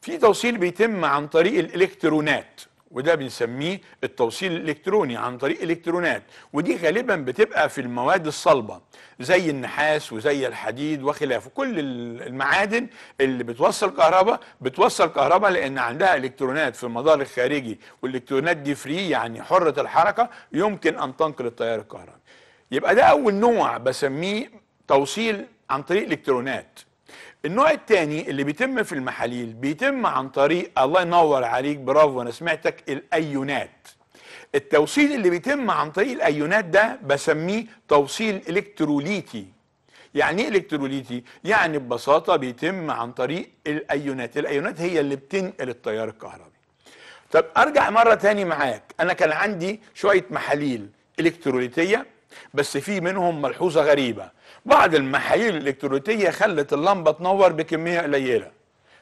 في توصيل بيتم عن طريق الالكترونات وده بنسميه التوصيل الالكتروني عن طريق الكترونات ودي غالبا بتبقى في المواد الصلبه زي النحاس وزي الحديد وخلافه كل المعادن اللي بتوصل كهرباء بتوصل كهرباء لان عندها الكترونات في المدار الخارجي والالكترونات دي فري يعني حره الحركه يمكن ان تنقل التيار الكهربي يبقى ده اول نوع بسميه توصيل عن طريق الكترونات النوع الثاني اللي بيتم في المحاليل بيتم عن طريق الله ينور عليك برافو انا سمعتك الايونات التوصيل اللي بيتم عن طريق الايونات ده بسميه توصيل الكتروليتي يعني ايه الكتروليتي يعني ببساطه بيتم عن طريق الايونات الايونات هي اللي بتنقل التيار الكهربي طب ارجع مره تاني معاك انا كان عندي شويه محاليل الكتروليتيه بس في منهم ملحوظه غريبه بعض المحاليل الالكترونيه خلت اللمبة تنور بكمية قليلة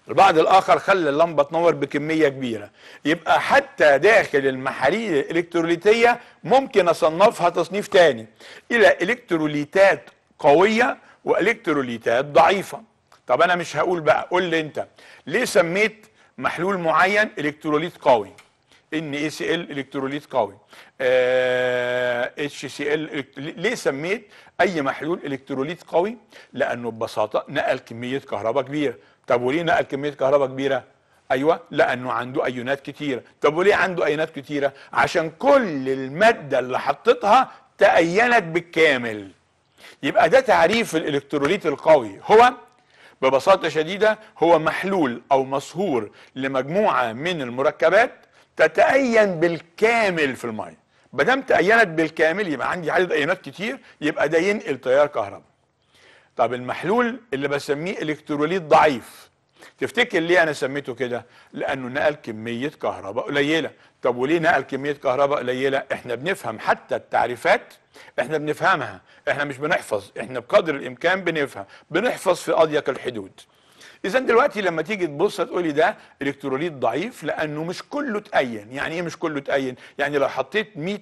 البعض الآخر خلى اللمبة تنور بكمية كبيرة يبقى حتى داخل المحاليل الإلكتروليتية ممكن أصنفها تصنيف ثاني إلى إلكتروليتات قوية وإلكتروليتات ضعيفة طب أنا مش هقول بقى قول لي أنت ليه سميت محلول معين إلكتروليت قوي ان اي سي ال الكتروليت قوي اتش سي ال ليه سميت اي محلول الكتروليت قوي لانه ببساطه نقل كميه كهرباء كبيره طب وليه نقل كميه كهرباء كبيره ايوه لانه عنده ايونات كتيره طب وليه عنده ايونات كتيره عشان كل الماده اللي حطيتها تاينت بالكامل يبقى ده تعريف الالكتروليت القوي هو ببساطه شديده هو محلول او مصهور لمجموعه من المركبات تتأين بالكامل في المية ما دام تأينت بالكامل يبقى عندي عدد أيونات كتير يبقى ده ينقل تيار كهرباء طب المحلول اللي بسميه الكتروليت ضعيف تفتكر ليه انا سميته كده لانه نقل كميه كهرباء قليله طب وليه نقل كميه كهرباء قليله احنا بنفهم حتى التعريفات احنا بنفهمها احنا مش بنحفظ احنا بقدر الامكان بنفهم بنحفظ في اضيق الحدود اذا دلوقتي لما تيجي تبص تقولي لي ده الكتروليت ضعيف لانه مش كله اتأين يعني ايه مش كله اتأين يعني لو حطيت 100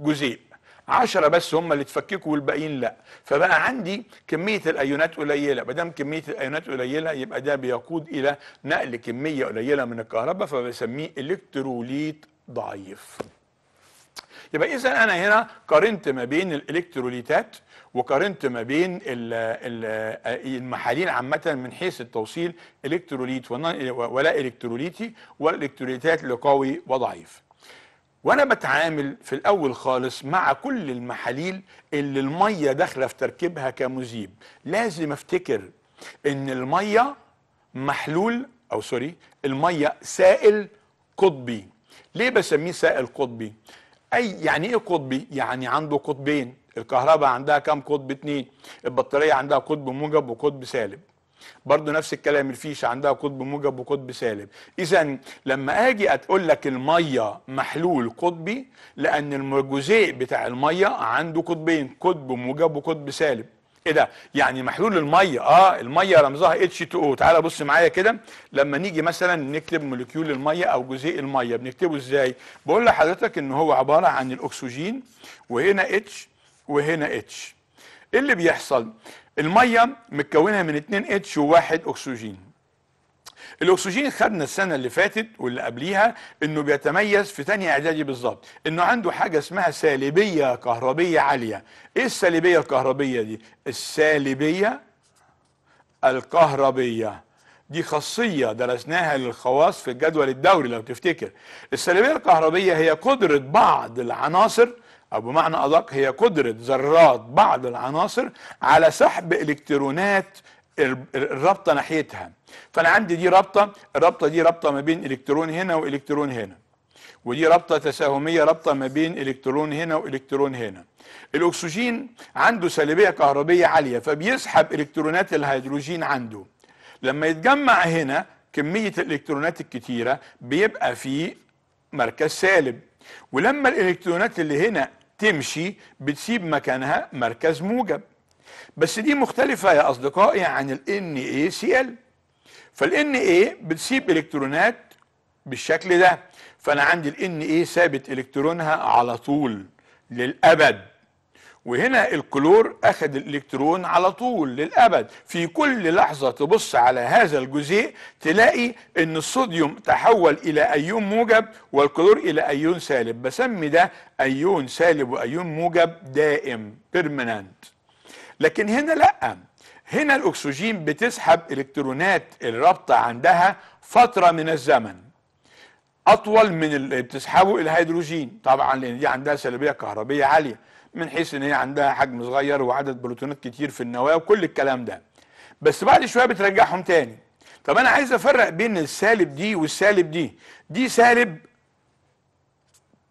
جزيء 10 بس هم اللي اتفككوا والباقيين لا فبقى عندي كميه الايونات قليله ما دام كميه الايونات قليله يبقى ده بيقود الى نقل كميه قليله من الكهرباء فبسميه الكتروليت ضعيف يبقى اذا انا هنا قارنت ما بين الالكتروليتات وقارنت ما بين المحاليل عامه من حيث التوصيل الكتروليت ولا الكتروليتي والالكتروليتات لقوي وضعيف وانا بتعامل في الاول خالص مع كل المحاليل اللي الميه داخله في تركيبها كمذيب لازم افتكر ان الميه محلول او سوري الميه سائل قطبي ليه بسميه سائل قطبي اي يعني ايه قطبي يعني عنده قطبين الكهرباء عندها كام قطب اتنين البطاريه عندها قطب موجب وقطب سالب برضه نفس الكلام الفيشه عندها قطب موجب وقطب سالب اذا لما اجي اتقول لك الميه محلول قطبي لان الجزيء بتاع الميه عنده قطبين قطب موجب وقطب سالب ايه ده يعني محلول الميه اه الميه رمزها اتش 2 او تعال بص معايا كده لما نيجي مثلا نكتب مولكيول الميه او جزيء الميه بنكتبه ازاي بقول لحضرتك ان هو عباره عن الاكسجين وهنا اتش وهنا اتش ايه اللي بيحصل الميه متكونه من 2 اتش وواحد اكسجين الاكسجين خدنا السنه اللي فاتت واللي قبليها انه بيتميز في ثانيه اعدادي بالظبط انه عنده حاجه اسمها سالبيه كهربيه عاليه ايه السالبيه الكهربيه دي السالبيه الكهربيه دي خاصيه درسناها للخواص في الجدول الدوري لو تفتكر السالبيه الكهربيه هي قدره بعض العناصر أو بمعنى أدق هي قدرة ذرات بعض العناصر على سحب إلكترونات الرابطة ناحيتها فأنا عندي دي رابطة الرابطة دي رابطة ما بين إلكترون هنا وإلكترون هنا ودي رابطة تساهمية رابطة ما بين إلكترون هنا وإلكترون هنا الأكسجين عنده سالبية كهربية عالية فبيسحب إلكترونات الهيدروجين عنده لما يتجمع هنا كمية الإلكترونات الكتيرة بيبقى في مركز سالب ولما الإلكترونات اللي هنا تمشي بتسيب مكانها مركز موجب بس دي مختلفة يا أصدقائي عن ال NaCl فال Na بتسيب إلكترونات بالشكل ده فأنا عندي ال Na ثابت إلكترونها على طول للأبد وهنا الكلور أخذ الإلكترون على طول للأبد في كل لحظة تبص على هذا الجزيء تلاقي أن الصوديوم تحول إلى أيون موجب والكلور إلى أيون سالب بسمي ده أيون سالب وأيون موجب دائم بيرمننت لكن هنا لأ هنا الأكسجين بتسحب إلكترونات الرابطة عندها فترة من الزمن أطول من اللي بتسحبه الهيدروجين طبعا لأن دي عندها سلبية كهربية عالية من حيث ان هي عندها حجم صغير وعدد بروتونات كتير في النواه وكل الكلام ده بس بعد شويه بترجعهم تاني طب انا عايز افرق بين السالب دي والسالب دي دي سالب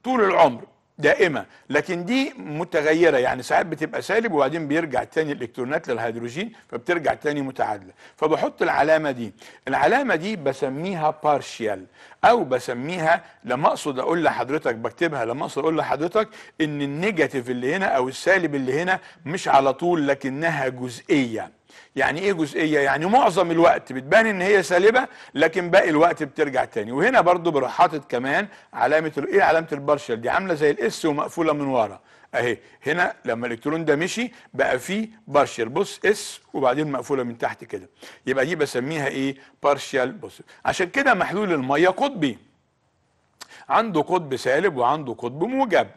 طول العمر دائمة لكن دي متغيرة يعني ساعات بتبقى سالب وبعدين بيرجع تاني الإلكترونات للهيدروجين فبترجع تاني متعادلة فبحط العلامة دي العلامة دي بسميها بارشيال أو بسميها لما أقصد أقول لحضرتك بكتبها لما أقصد أقول لحضرتك إن النيجاتيف اللي هنا أو السالب اللي هنا مش على طول لكنها جزئية يعني ايه جزئيه يعني معظم الوقت بتبان ان هي سالبه لكن باقي الوقت بترجع تاني وهنا برضو بروح حاطط كمان علامه ايه علامه البارشل دي عامله زي الاس ومقفوله من ورا اهي هنا لما الالكترون ده مشي بقى فيه بارشل بص اس وبعدين مقفوله من تحت كده يبقى دي بسميها ايه بارشل بص عشان كده محلول الميه قطبي عنده قطب سالب وعنده قطب موجب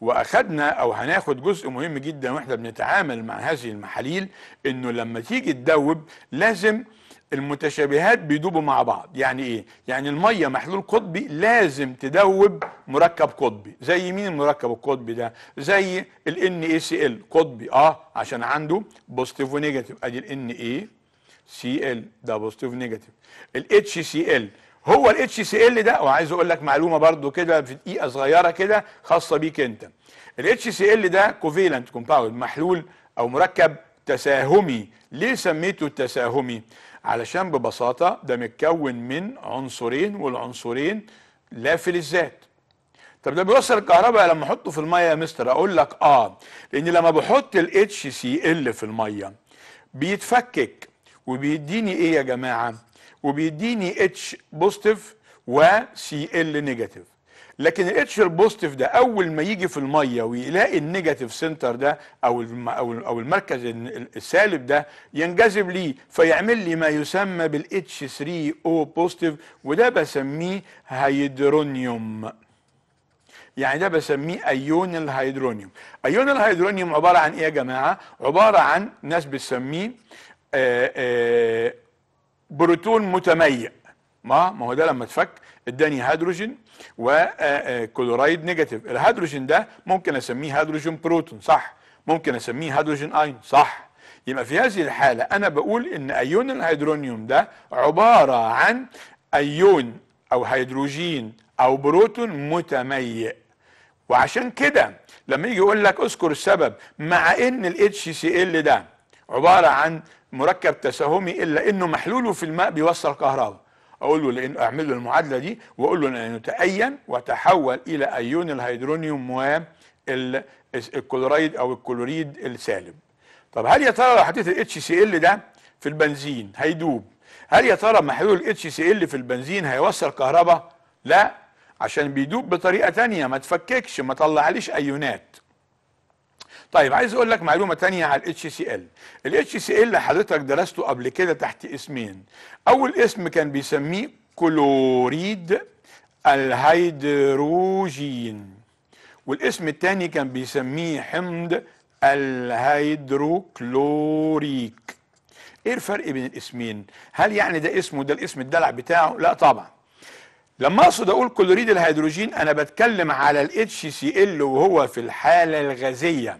واخدنا او هناخد جزء مهم جدا واحنا بنتعامل مع هذه المحاليل انه لما تيجي تدوب لازم المتشابهات بيدوبوا مع بعض يعني ايه يعني الميه محلول قطبي لازم تدوب مركب قطبي زي مين المركب القطبي ده زي ال NaCl قطبي اه عشان عنده بوزيتيف ونيجاتيف ادي ال ال ده بوزيتيف ونيجاتيف ال HCl هو الاتش سي ال ده وعايز اقول لك معلومه برضو كده في دقيقه صغيره كده خاصه بيك انت الاتش سي ال ده كوفيلنت كومباوند محلول او مركب تساهمي ليه سميته تساهمي علشان ببساطه ده متكون من عنصرين والعنصرين لا فلزات طب ده بيوصل الكهرباء لما احطه في الميه يا مستر اقول لك اه لان لما بحط الاتش سي ال في الميه بيتفكك وبيديني ايه يا جماعه وبيديني اتش بوزيتيف وسي ال نيجاتيف لكن الاتش البوزيتيف ده اول ما يجي في الميه ويلاقي النيجاتيف سنتر ده او او المركز السالب ده ينجذب ليه فيعمل لي ما يسمى بالاتش 3 او بوزيتيف وده بسميه هيدرونيوم يعني ده بسميه ايون الهيدرونيوم ايون الهيدرونيوم عباره عن ايه يا جماعه عباره عن ناس بتسميه آه، آه، بروتون متميئ ما ما هو ده لما اتفك اداني هيدروجين وكلورايد آه، آه، نيجاتيف الهيدروجين ده ممكن اسميه هيدروجين بروتون صح ممكن اسميه هيدروجين ايون صح يبقى في هذه الحالة أنا بقول إن أيون الهيدرونيوم ده عبارة عن أيون أو هيدروجين أو بروتون متميئ وعشان كده لما يجي يقول لك اذكر السبب مع ان الاتش سي ال ده عبارة عن مركب تساهمي الا انه محلوله في الماء بيوصل كهرباء اقول له لانه اعمل له المعادله دي واقول له انه تأين وتحول الى ايون الهيدرونيوم الكلوريد او الكلوريد السالب طب هل يا ترى لو حطيت الاتش سي ال ده في البنزين هيدوب هل يا ترى محلول الاتش سي ال في البنزين هيوصل كهرباء لا عشان بيدوب بطريقه ثانيه ما تفككش ما طلعليش ايونات طيب عايز اقول لك معلومه تانية على الاتش سي ال الاتش سي ال حضرتك درسته قبل كده تحت اسمين اول اسم كان بيسميه كلوريد الهيدروجين والاسم الثاني كان بيسميه حمض الهيدروكلوريك ايه الفرق بين الاسمين هل يعني ده اسمه ده الاسم الدلع بتاعه لا طبعا لما اقصد اقول كلوريد الهيدروجين انا بتكلم على الاتش سي ال وهو في الحاله الغازيه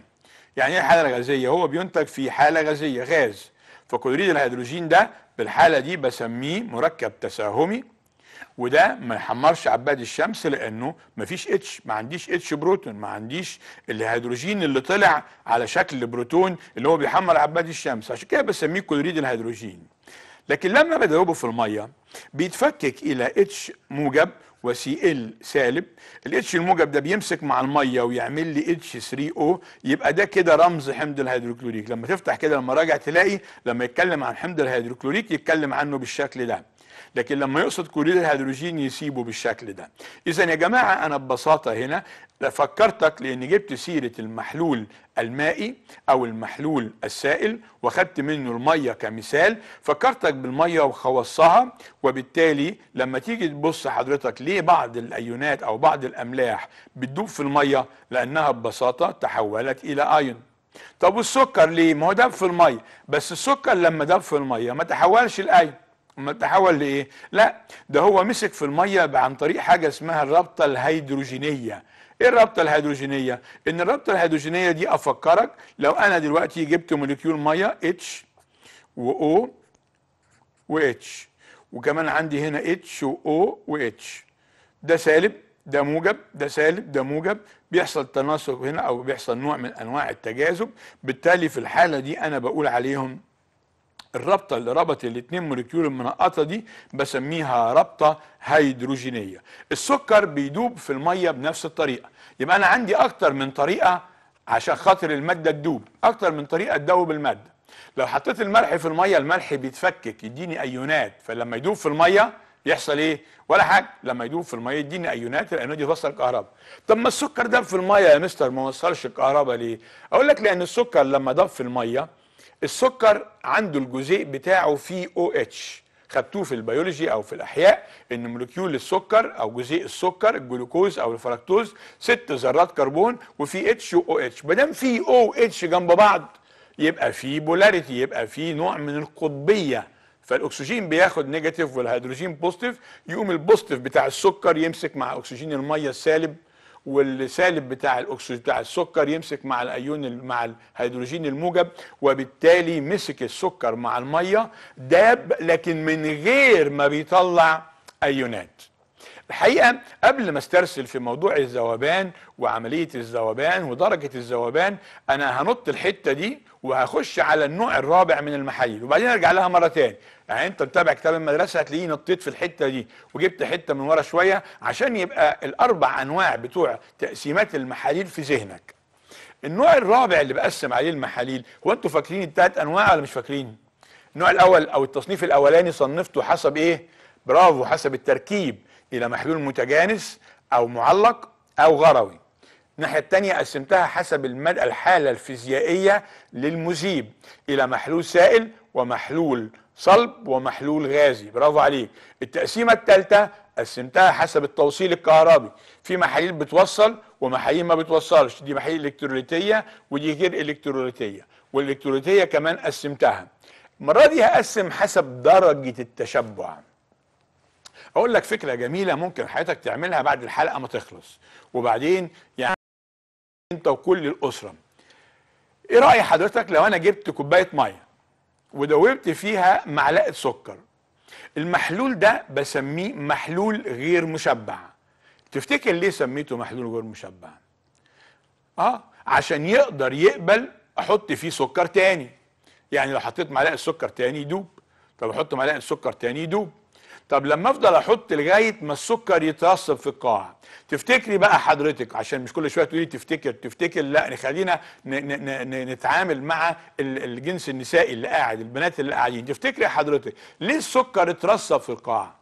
يعني ايه حاله غازيه هو بينتج في حاله غازيه غاز فكلوريد الهيدروجين ده بالحاله دي بسميه مركب تساهمي وده ما يحمرش عباد الشمس لانه ما فيش اتش ما عنديش اتش بروتون ما عنديش الهيدروجين اللي طلع على شكل بروتون اللي هو بيحمر عباد الشمس عشان كده بسميه كلوريد الهيدروجين لكن لما بدوبه في الميه بيتفكك الى اتش موجب وسي ال سالب الاتش الموجب ده بيمسك مع الميه ويعمل لي اتش 3 او يبقى ده كده رمز حمض الهيدروكلوريك لما تفتح كده المراجع تلاقي لما يتكلم عن حمض الهيدروكلوريك يتكلم عنه بالشكل ده لكن لما يقصد كلوريد الهيدروجين يسيبه بالشكل ده اذا يا جماعه انا ببساطه هنا فكرتك لان جبت سيره المحلول المائي او المحلول السائل واخدت منه الميه كمثال فكرتك بالميه وخوصها وبالتالي لما تيجي تبص حضرتك ليه بعض الايونات او بعض الاملاح بتدوب في الميه لانها ببساطه تحولت الى ايون طب والسكر ليه ما هو دب في الميه بس السكر لما دب في الميه ما تحولش لايون امال تحول لايه لا ده هو مسك في الميه عن طريق حاجه اسمها الرابطه الهيدروجينيه ايه الرابطه الهيدروجينيه ان الرابطه الهيدروجينيه دي افكرك لو انا دلوقتي جبت موليكيول ميه اتش و واتش وكمان عندي هنا اتش و واتش ده سالب ده موجب ده سالب ده موجب بيحصل تناسق هنا او بيحصل نوع من انواع التجاذب بالتالي في الحاله دي انا بقول عليهم الرابطه اللي ربطت الاثنين موليكيول المنقطه دي بسميها رابطه هيدروجينيه السكر بيدوب في الميه بنفس الطريقه يبقى انا عندي اكتر من طريقه عشان خاطر الماده تدوب اكتر من طريقه تدوب الماده لو حطيت الملح في الميه الملح بيتفكك يديني ايونات فلما يدوب في الميه يحصل ايه ولا حاجه لما يدوب في الميه يديني ايونات الايونات دي توصل الكهرباء طب ما السكر ده في الميه يا مستر ما وصلش الكهرباء ليه اقول لك لان السكر لما ضاف في الميه السكر عنده الجزيء بتاعه فيه او اتش خدتوه في البيولوجي او في الاحياء ان مولكيول السكر او جزيء السكر الجلوكوز او الفركتوز ست ذرات كربون وفي اتش واو اتش ما دام في او اتش جنب بعض يبقى في بولاريتي يبقى في نوع من القطبيه فالاكسجين بياخد نيجاتيف والهيدروجين بوزيتيف يقوم البوزيتيف بتاع السكر يمسك مع اكسجين الميه السالب والسالب بتاع الاكسجين بتاع السكر يمسك مع الايون مع الهيدروجين الموجب وبالتالي مسك السكر مع الميه داب لكن من غير ما بيطلع ايونات الحقيقه قبل ما استرسل في موضوع الذوبان وعمليه الذوبان ودرجه الذوبان انا هنط الحته دي وهخش على النوع الرابع من المحاليل وبعدين ارجع لها مره ثانيه يعني انت متابع كتاب المدرسه هتلاقيه نطيت في الحته دي وجبت حته من ورا شويه عشان يبقى الاربع انواع بتوع تقسيمات المحاليل في ذهنك النوع الرابع اللي بقسم عليه المحاليل هو انتوا فاكرين التلات انواع ولا مش فاكرين النوع الاول او التصنيف الاولاني صنفته حسب ايه برافو حسب التركيب الى محلول متجانس او معلق او غروي الناحية الثانيه قسمتها حسب المد... الحالة الفيزيائية للمذيب إلى محلول سائل ومحلول صلب ومحلول غازي برافو عليك التقسيمة الثالثة قسمتها حسب التوصيل الكهربي في محاليل بتوصل ومحاليل ما بتوصلش دي محاليل الكتروليتية ودي غير الكتروليتية والالكتروليتية كمان قسمتها المرة دي هقسم حسب درجة التشبع اقول لك فكرة جميلة ممكن حياتك تعملها بعد الحلقة ما تخلص وبعدين يعني انت وكل الاسرة ايه رأي حضرتك لو انا جبت كوباية مية ودوبت فيها معلقه سكر المحلول ده بسميه محلول غير مشبع تفتكر ليه سميته محلول غير مشبع اه عشان يقدر يقبل احط فيه سكر تاني يعني لو حطيت معلقه سكر تاني يدوب طب احط معلقه سكر تاني يدوب طب لما افضل احط لغايه ما السكر يترسب في القاع تفتكري بقى حضرتك عشان مش كل شويه تقولي تفتكر تفتكر لا يعني خلينا نتعامل مع الجنس النسائي اللي قاعد البنات اللي قاعدين تفتكري حضرتك ليه السكر اترسب في القاع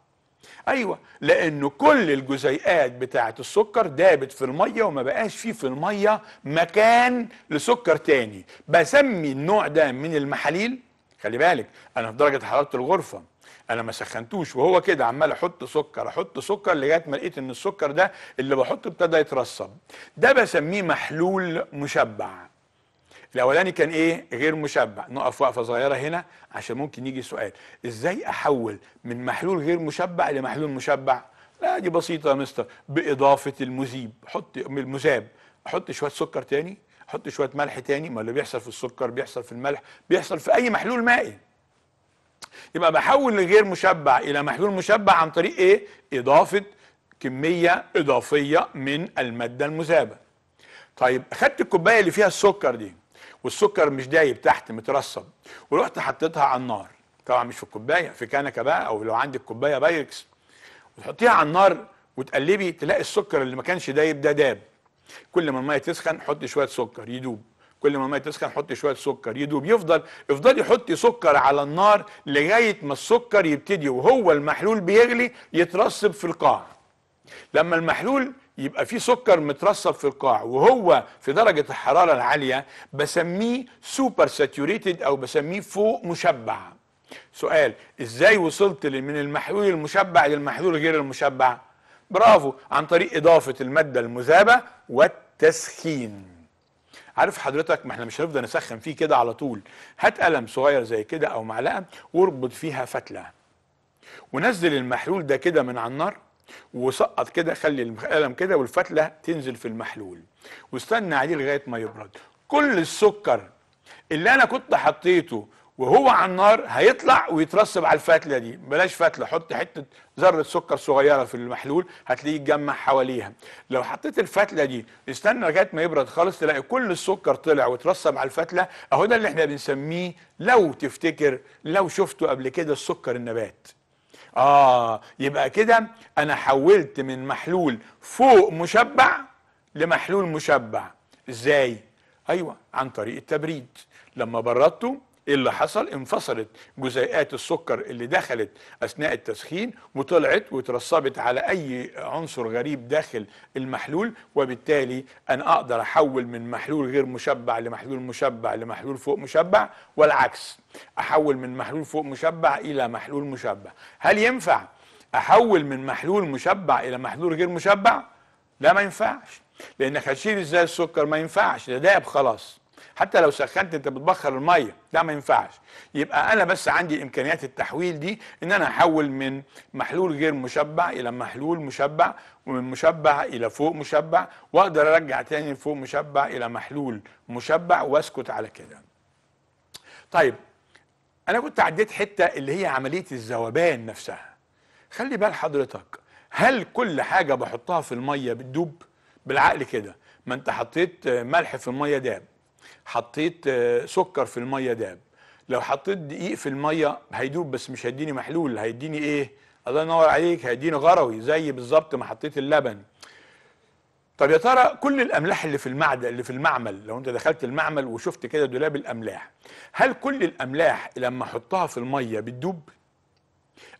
ايوه لان كل الجزيئات بتاعه السكر دابت في الميه وما بقاش فيه في الميه مكان لسكر تاني بسمي النوع ده من المحاليل خلي بالك انا في درجه حراره الغرفه انا ما سخنتوش وهو كده عمال احط سكر احط سكر لغايه ما لقيت ان السكر ده اللي بحطه ابتدى يترسب ده بسميه محلول مشبع الاولاني كان ايه غير مشبع نقف وقفه صغيره هنا عشان ممكن يجي سؤال ازاي احول من محلول غير مشبع لمحلول مشبع لا دي بسيطه يا مستر باضافه المذيب حط المذاب احط شويه سكر تاني احط شويه ملح تاني ما اللي بيحصل في السكر بيحصل في الملح بيحصل في اي محلول مائي يبقى بحول الغير مشبع الى محلول مشبع عن طريق ايه اضافه كميه اضافيه من الماده المذابه طيب اخدت الكوبايه اللي فيها السكر دي والسكر مش دايب تحت مترسب ورحت حطيتها على النار طبعا مش في الكوبايه في كنكه بقى او لو عندك كوبايه بايركس وتحطيها على النار وتقلبي تلاقي السكر اللي ما كانش دايب ده دا داب كل ما الميه تسخن حطي شويه سكر يدوب كل ما الميه تسخن حط شويه سكر يدوب يفضل افضلي حطي سكر على النار لغايه ما السكر يبتدي وهو المحلول بيغلي يترسب في القاع لما المحلول يبقى فيه سكر مترسب في القاع وهو في درجة الحرارة العالية بسميه سوبر ساتوريتد أو بسميه فوق مشبع سؤال ازاي وصلت من المحلول المشبع للمحلول غير المشبع برافو عن طريق إضافة المادة المذابة والتسخين عارف حضرتك ما احنا مش هنفضل نسخن فيه كده على طول هات قلم صغير زي كده او معلقه واربط فيها فتله ونزل المحلول ده كده من على النار وسقط كده خلي القلم كده والفتله تنزل في المحلول واستنى عليه لغايه ما يبرد كل السكر اللي انا كنت حطيته وهو على النار هيطلع ويترسب على الفتله دي بلاش فتله حط حته ذره سكر صغيره في المحلول هتلاقيه يتجمع حواليها لو حطيت الفتله دي استنى لغايه ما يبرد خالص تلاقي كل السكر طلع وترسب على الفتله اهو ده اللي احنا بنسميه لو تفتكر لو شفته قبل كده السكر النبات اه يبقى كده انا حولت من محلول فوق مشبع لمحلول مشبع ازاي ايوه عن طريق التبريد لما بردته ايه اللي حصل انفصلت جزيئات السكر اللي دخلت اثناء التسخين وطلعت وترسبت على اي عنصر غريب داخل المحلول وبالتالي انا اقدر احول من محلول غير مشبع لمحلول مشبع لمحلول فوق مشبع والعكس احول من محلول فوق مشبع الى محلول مشبع هل ينفع احول من محلول مشبع الى محلول غير مشبع لا ما ينفعش لانك هتشيل ازاي السكر ما ينفعش ده دهب خلاص حتى لو سخنت انت بتبخر الميه ده ما ينفعش يبقى انا بس عندي امكانيات التحويل دي ان انا احول من محلول غير مشبع الى محلول مشبع ومن مشبع الى فوق مشبع واقدر ارجع تاني فوق مشبع الى محلول مشبع واسكت على كده طيب انا كنت عديت حته اللي هي عمليه الذوبان نفسها خلي بال حضرتك هل كل حاجه بحطها في الميه بتدوب بالعقل كده ما انت حطيت ملح في الميه داب حطيت آه، سكر في الميه داب لو حطيت دقيق في الميه هيدوب بس مش هيديني محلول هيديني ايه الله ينور عليك هيديني غروي زي بالظبط ما حطيت اللبن طب يا ترى كل الاملاح اللي في المعدن اللي في المعمل لو انت دخلت المعمل وشفت كده دولاب الاملاح هل كل الاملاح لما احطها في الميه بتدوب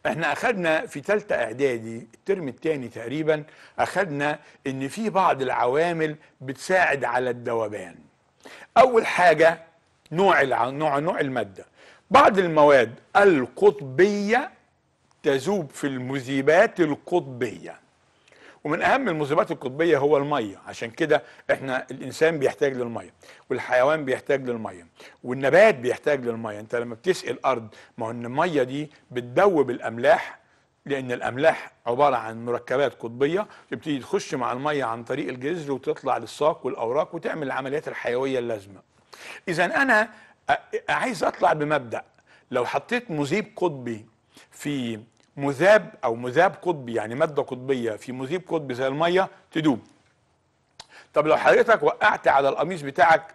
احنا اخذنا في ثالثه اعدادي الترم الثاني تقريبا اخذنا ان في بعض العوامل بتساعد على الدوبان اول حاجه نوع نوع نوع الماده بعض المواد القطبيه تذوب في المذيبات القطبيه ومن اهم المذيبات القطبيه هو الميه عشان كده احنا الانسان بيحتاج للميه والحيوان بيحتاج للميه والنبات بيحتاج للميه انت لما بتسقي الارض ما هو الميه دي بتدوب الاملاح لان الاملاح عباره عن مركبات قطبيه تبتدي تخش مع الميه عن طريق الجذر وتطلع للساق والاوراق وتعمل العمليات الحيويه اللازمه اذا انا عايز اطلع بمبدا لو حطيت مذيب قطبي في مذاب او مذاب قطبي يعني ماده قطبيه في مذيب قطبي زي الميه تدوب طب لو حضرتك وقعت على القميص بتاعك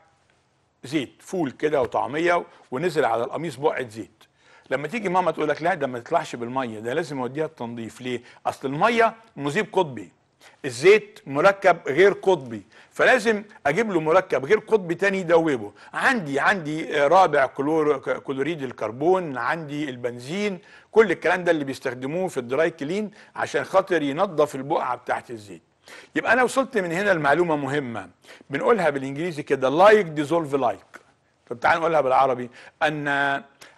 زيت فول كده وطعميه ونزل على القميص بقعه زيت لما تيجي ماما تقول لك لا ده ما تطلعش بالميه ده لازم اوديها التنظيف ليه اصل الميه مذيب قطبي الزيت مركب غير قطبي فلازم اجيب له مركب غير قطبي تاني يدوبه عندي عندي رابع كلور كلوريد الكربون عندي البنزين كل الكلام ده اللي بيستخدموه في الدراي كلين عشان خاطر ينظف البقعه بتاعت الزيت يبقى انا وصلت من هنا لمعلومه مهمه بنقولها بالانجليزي كده لايك ديزولف لايك طب تعال نقولها بالعربي ان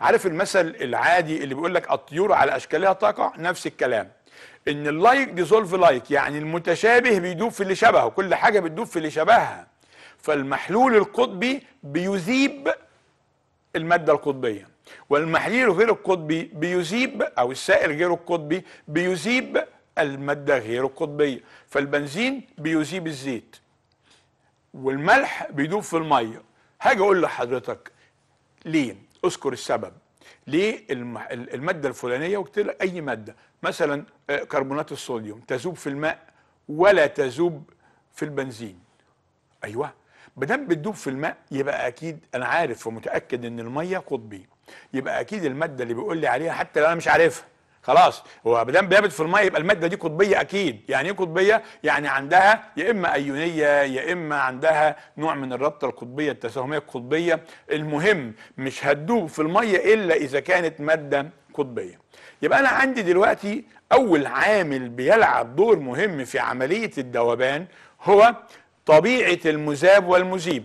عارف المثل العادي اللي بيقول لك الطيور على اشكالها تقع نفس الكلام ان اللايك ديزولف لايك يعني المتشابه بيدوب في اللي شبهه كل حاجه بتدوب في اللي شبهها فالمحلول القطبي بيذيب الماده القطبيه والمحلول غير القطبي بيذيب او السائل غير القطبي بيذيب الماده غير القطبيه فالبنزين بيذيب الزيت والملح بيدوب في الميه هاجي اقول لحضرتك ليه اذكر السبب ليه الماده الفلانيه وقلت اي ماده مثلا آه، كربونات الصوديوم تذوب في الماء ولا تذوب في البنزين ايوه ما دام بتدوب في الماء يبقى اكيد انا عارف ومتاكد ان الميه قطبي يبقى اكيد الماده اللي بيقول لي عليها حتى لو انا مش عارفها خلاص هو ما دام بيهبط في الميه يبقى الماده دي قطبيه اكيد يعني ايه قطبيه يعني عندها يا اما ايونيه يا اما عندها نوع من الرابطه القطبيه التساهميه القطبيه المهم مش هتدوب في الميه الا اذا كانت ماده قطبيه يبقى انا عندي دلوقتي اول عامل بيلعب دور مهم في عمليه الذوبان هو طبيعه المذاب والمذيب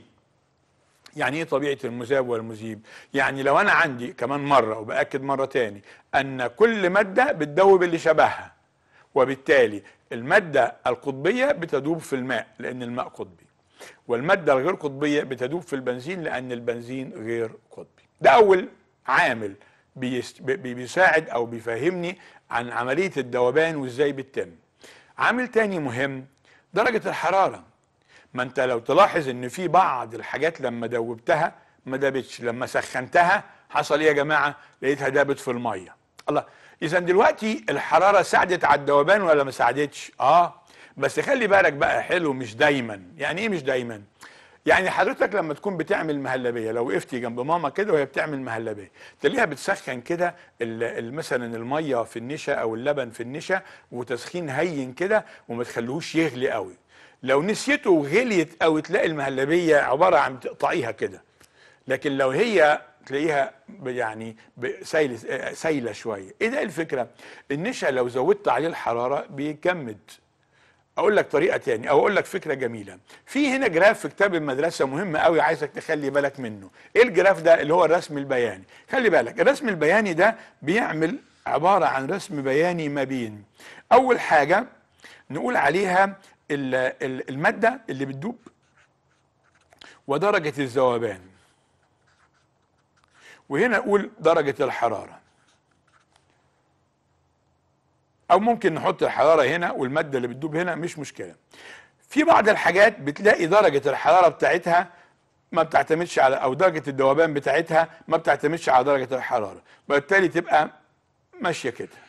يعني ايه طبيعه المذاب والمذيب يعني لو انا عندي كمان مره وباكد مره تاني ان كل ماده بتدوب اللي شبهها وبالتالي الماده القطبيه بتدوب في الماء لان الماء قطبي والماده الغير قطبيه بتدوب في البنزين لان البنزين غير قطبي ده اول عامل بيساعد او بيفهمني عن عمليه الذوبان وازاي بتتم عامل تاني مهم درجه الحراره ما انت لو تلاحظ ان في بعض الحاجات لما دوبتها ما دابتش لما سخنتها حصل ايه يا جماعه لقيتها دابت في الميه الله اذا دلوقتي الحراره ساعدت على الدوبان ولا ما ساعدتش اه بس خلي بالك بقى حلو مش دايما يعني ايه مش دايما يعني حضرتك لما تكون بتعمل مهلبيه لو وقفتي جنب ماما كده وهي بتعمل مهلبيه تلاقيها بتسخن كده مثلا الميه في النشا او اللبن في النشا وتسخين هين كده وما تخليهوش يغلي قوي لو نسيته غليت او تلاقي المهلبيه عباره عن تقطعيها كده لكن لو هي تلاقيها يعني آه، سايله شويه ايه ده الفكره النشا لو زودت عليه الحراره بيكمد اقول لك طريقه تاني او اقول لك فكره جميله في هنا جراف في كتاب المدرسه مهم قوي عايزك تخلي بالك منه ايه الجراف ده اللي هو الرسم البياني خلي بالك الرسم البياني ده بيعمل عباره عن رسم بياني ما بين اول حاجه نقول عليها المادة اللي بتدوب ودرجة الذوبان وهنا أقول درجة الحرارة أو ممكن نحط الحرارة هنا والمادة اللي بتدوب هنا مش مشكلة في بعض الحاجات بتلاقي درجة الحرارة بتاعتها ما بتعتمدش على أو درجة الذوبان بتاعتها ما بتعتمدش على درجة الحرارة وبالتالي تبقى ماشية كده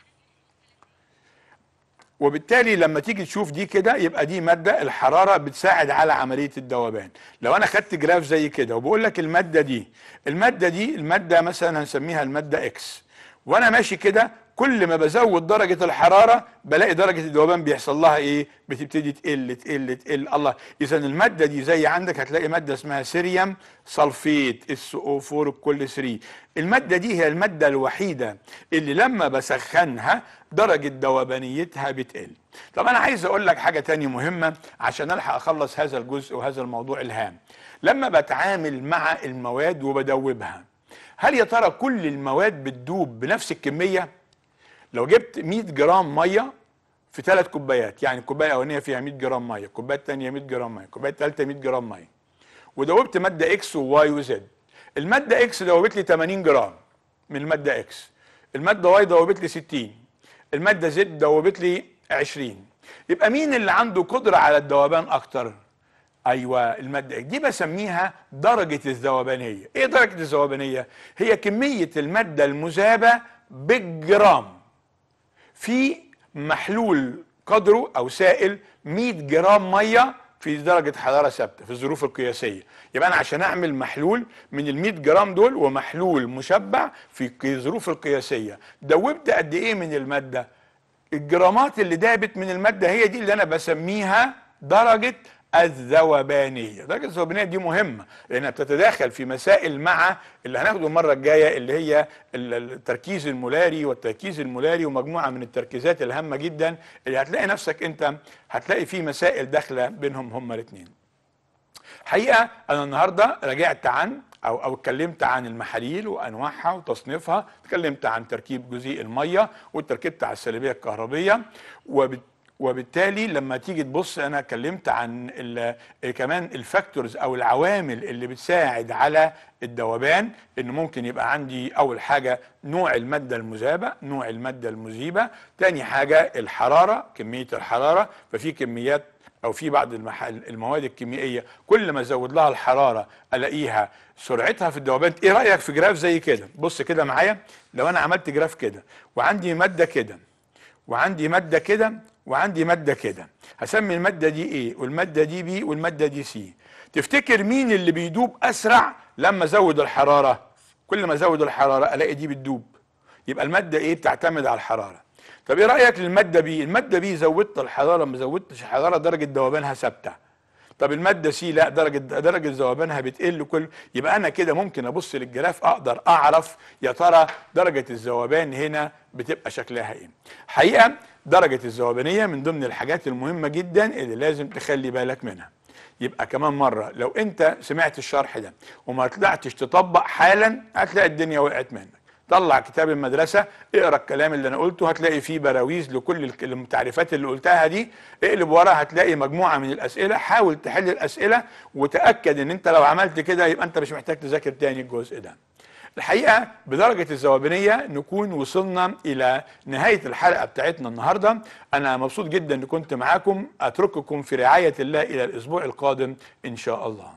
وبالتالي لما تيجي تشوف دي كده يبقى دي ماده الحراره بتساعد على عمليه الذوبان لو انا خدت جراف زي كده وبقول لك الماده دي الماده دي الماده مثلا هنسميها الماده اكس وانا ماشي كده كل ما بزود درجة الحرارة بلاقي درجة الذوبان بيحصل لها ايه بتبتدي تقل تقل تقل الله اذا المادة دي زي عندك هتلاقي مادة اسمها سيريوم صلفيت اس او 4 كل 3 المادة دي هي المادة الوحيدة اللي لما بسخنها درجة ذوبانيتها بتقل طب انا عايز اقول لك حاجة تانية مهمة عشان الحق اخلص هذا الجزء وهذا الموضوع الهام لما بتعامل مع المواد وبدوبها هل يا ترى كل المواد بتدوب بنفس الكميه لو جبت 100 جرام ميه في ثلاث كوبايات يعني الكوبايه الاولانيه فيها 100 جرام ميه الكوبايه الثانيه 100 جرام ميه الكوبايه الثالثه 100 جرام ميه ودوبت ماده اكس وواي وزد الماده اكس دوبت لي 80 جرام من الماده اكس الماده واي دوبت لي 60 الماده زد دوبت لي 20 يبقى مين اللي عنده قدره على الذوبان اكتر ايوه الماده دي بسميها درجه الذوبانيه ايه درجه الذوبانيه هي كميه الماده المذابه بالجرام في محلول قدره او سائل 100 جرام ميه في درجه حراره ثابته في الظروف القياسيه يبقى انا عشان اعمل محلول من ال 100 جرام دول ومحلول مشبع في الظروف القياسيه دوبت قد ايه من الماده الجرامات اللي دابت من الماده هي دي اللي انا بسميها درجه الذوبانيه درجه الذوبانيه دي مهمه لانها بتتداخل في مسائل مع اللي هناخده المره الجايه اللي هي التركيز المولاري والتركيز المولاري ومجموعه من التركيزات الهامه جدا اللي هتلاقي نفسك انت هتلاقي في مسائل داخله بينهم هما الاثنين حقيقه انا النهارده راجعت عن او او اتكلمت عن المحاليل وانواعها وتصنيفها اتكلمت عن تركيب جزيء الميه والتركيب على السلبيه الكهربيه وبالتالي وبالتالي لما تيجي تبص انا اتكلمت عن آه، كمان الفاكتورز او العوامل اللي بتساعد على الدوبان ان ممكن يبقى عندي اول حاجه نوع الماده المذابه نوع الماده المذيبه تاني حاجه الحراره كميه الحراره ففي كميات او في بعض المحل المواد الكيميائيه كل ما ازود لها الحراره الاقيها سرعتها في الدوبان ايه رايك في جراف زي كده بص كده معايا لو انا عملت جراف كده وعندي ماده كده وعندي ماده كده وعندي ماده كده هسمي الماده دي ايه والماده دي بي والماده دي سي تفتكر مين اللي بيدوب اسرع لما ازود الحراره كل ما ازود الحراره الاقي دي بتدوب يبقى الماده ايه بتعتمد على الحراره طب ايه رايك للماده بي الماده بي زودت الحراره ما زودتش الحراره درجه ذوبانها ثابته طب الماده سي لا درجه درجه ذوبانها بتقل كل يبقى انا كده ممكن ابص للجراف اقدر اعرف يا ترى درجه الذوبان هنا بتبقى شكلها ايه حقيقه درجة الذوبانية من ضمن الحاجات المهمة جدا اللي لازم تخلي بالك منها يبقى كمان مرة لو انت سمعت الشرح ده وما طلعتش تطبق حالا هتلاقي الدنيا وقعت منك طلع كتاب المدرسة اقرا الكلام اللي انا قلته هتلاقي فيه براويز لكل التعريفات اللي قلتها دي اقلب ورا هتلاقي مجموعة من الاسئلة حاول تحل الاسئلة وتأكد ان انت لو عملت كده يبقى انت مش محتاج تذاكر تاني الجزء ده الحقيقه بدرجه الذوبانيه نكون وصلنا الى نهايه الحلقه بتاعتنا النهارده انا مبسوط جدا ان كنت معاكم اترككم في رعايه الله الى الاسبوع القادم ان شاء الله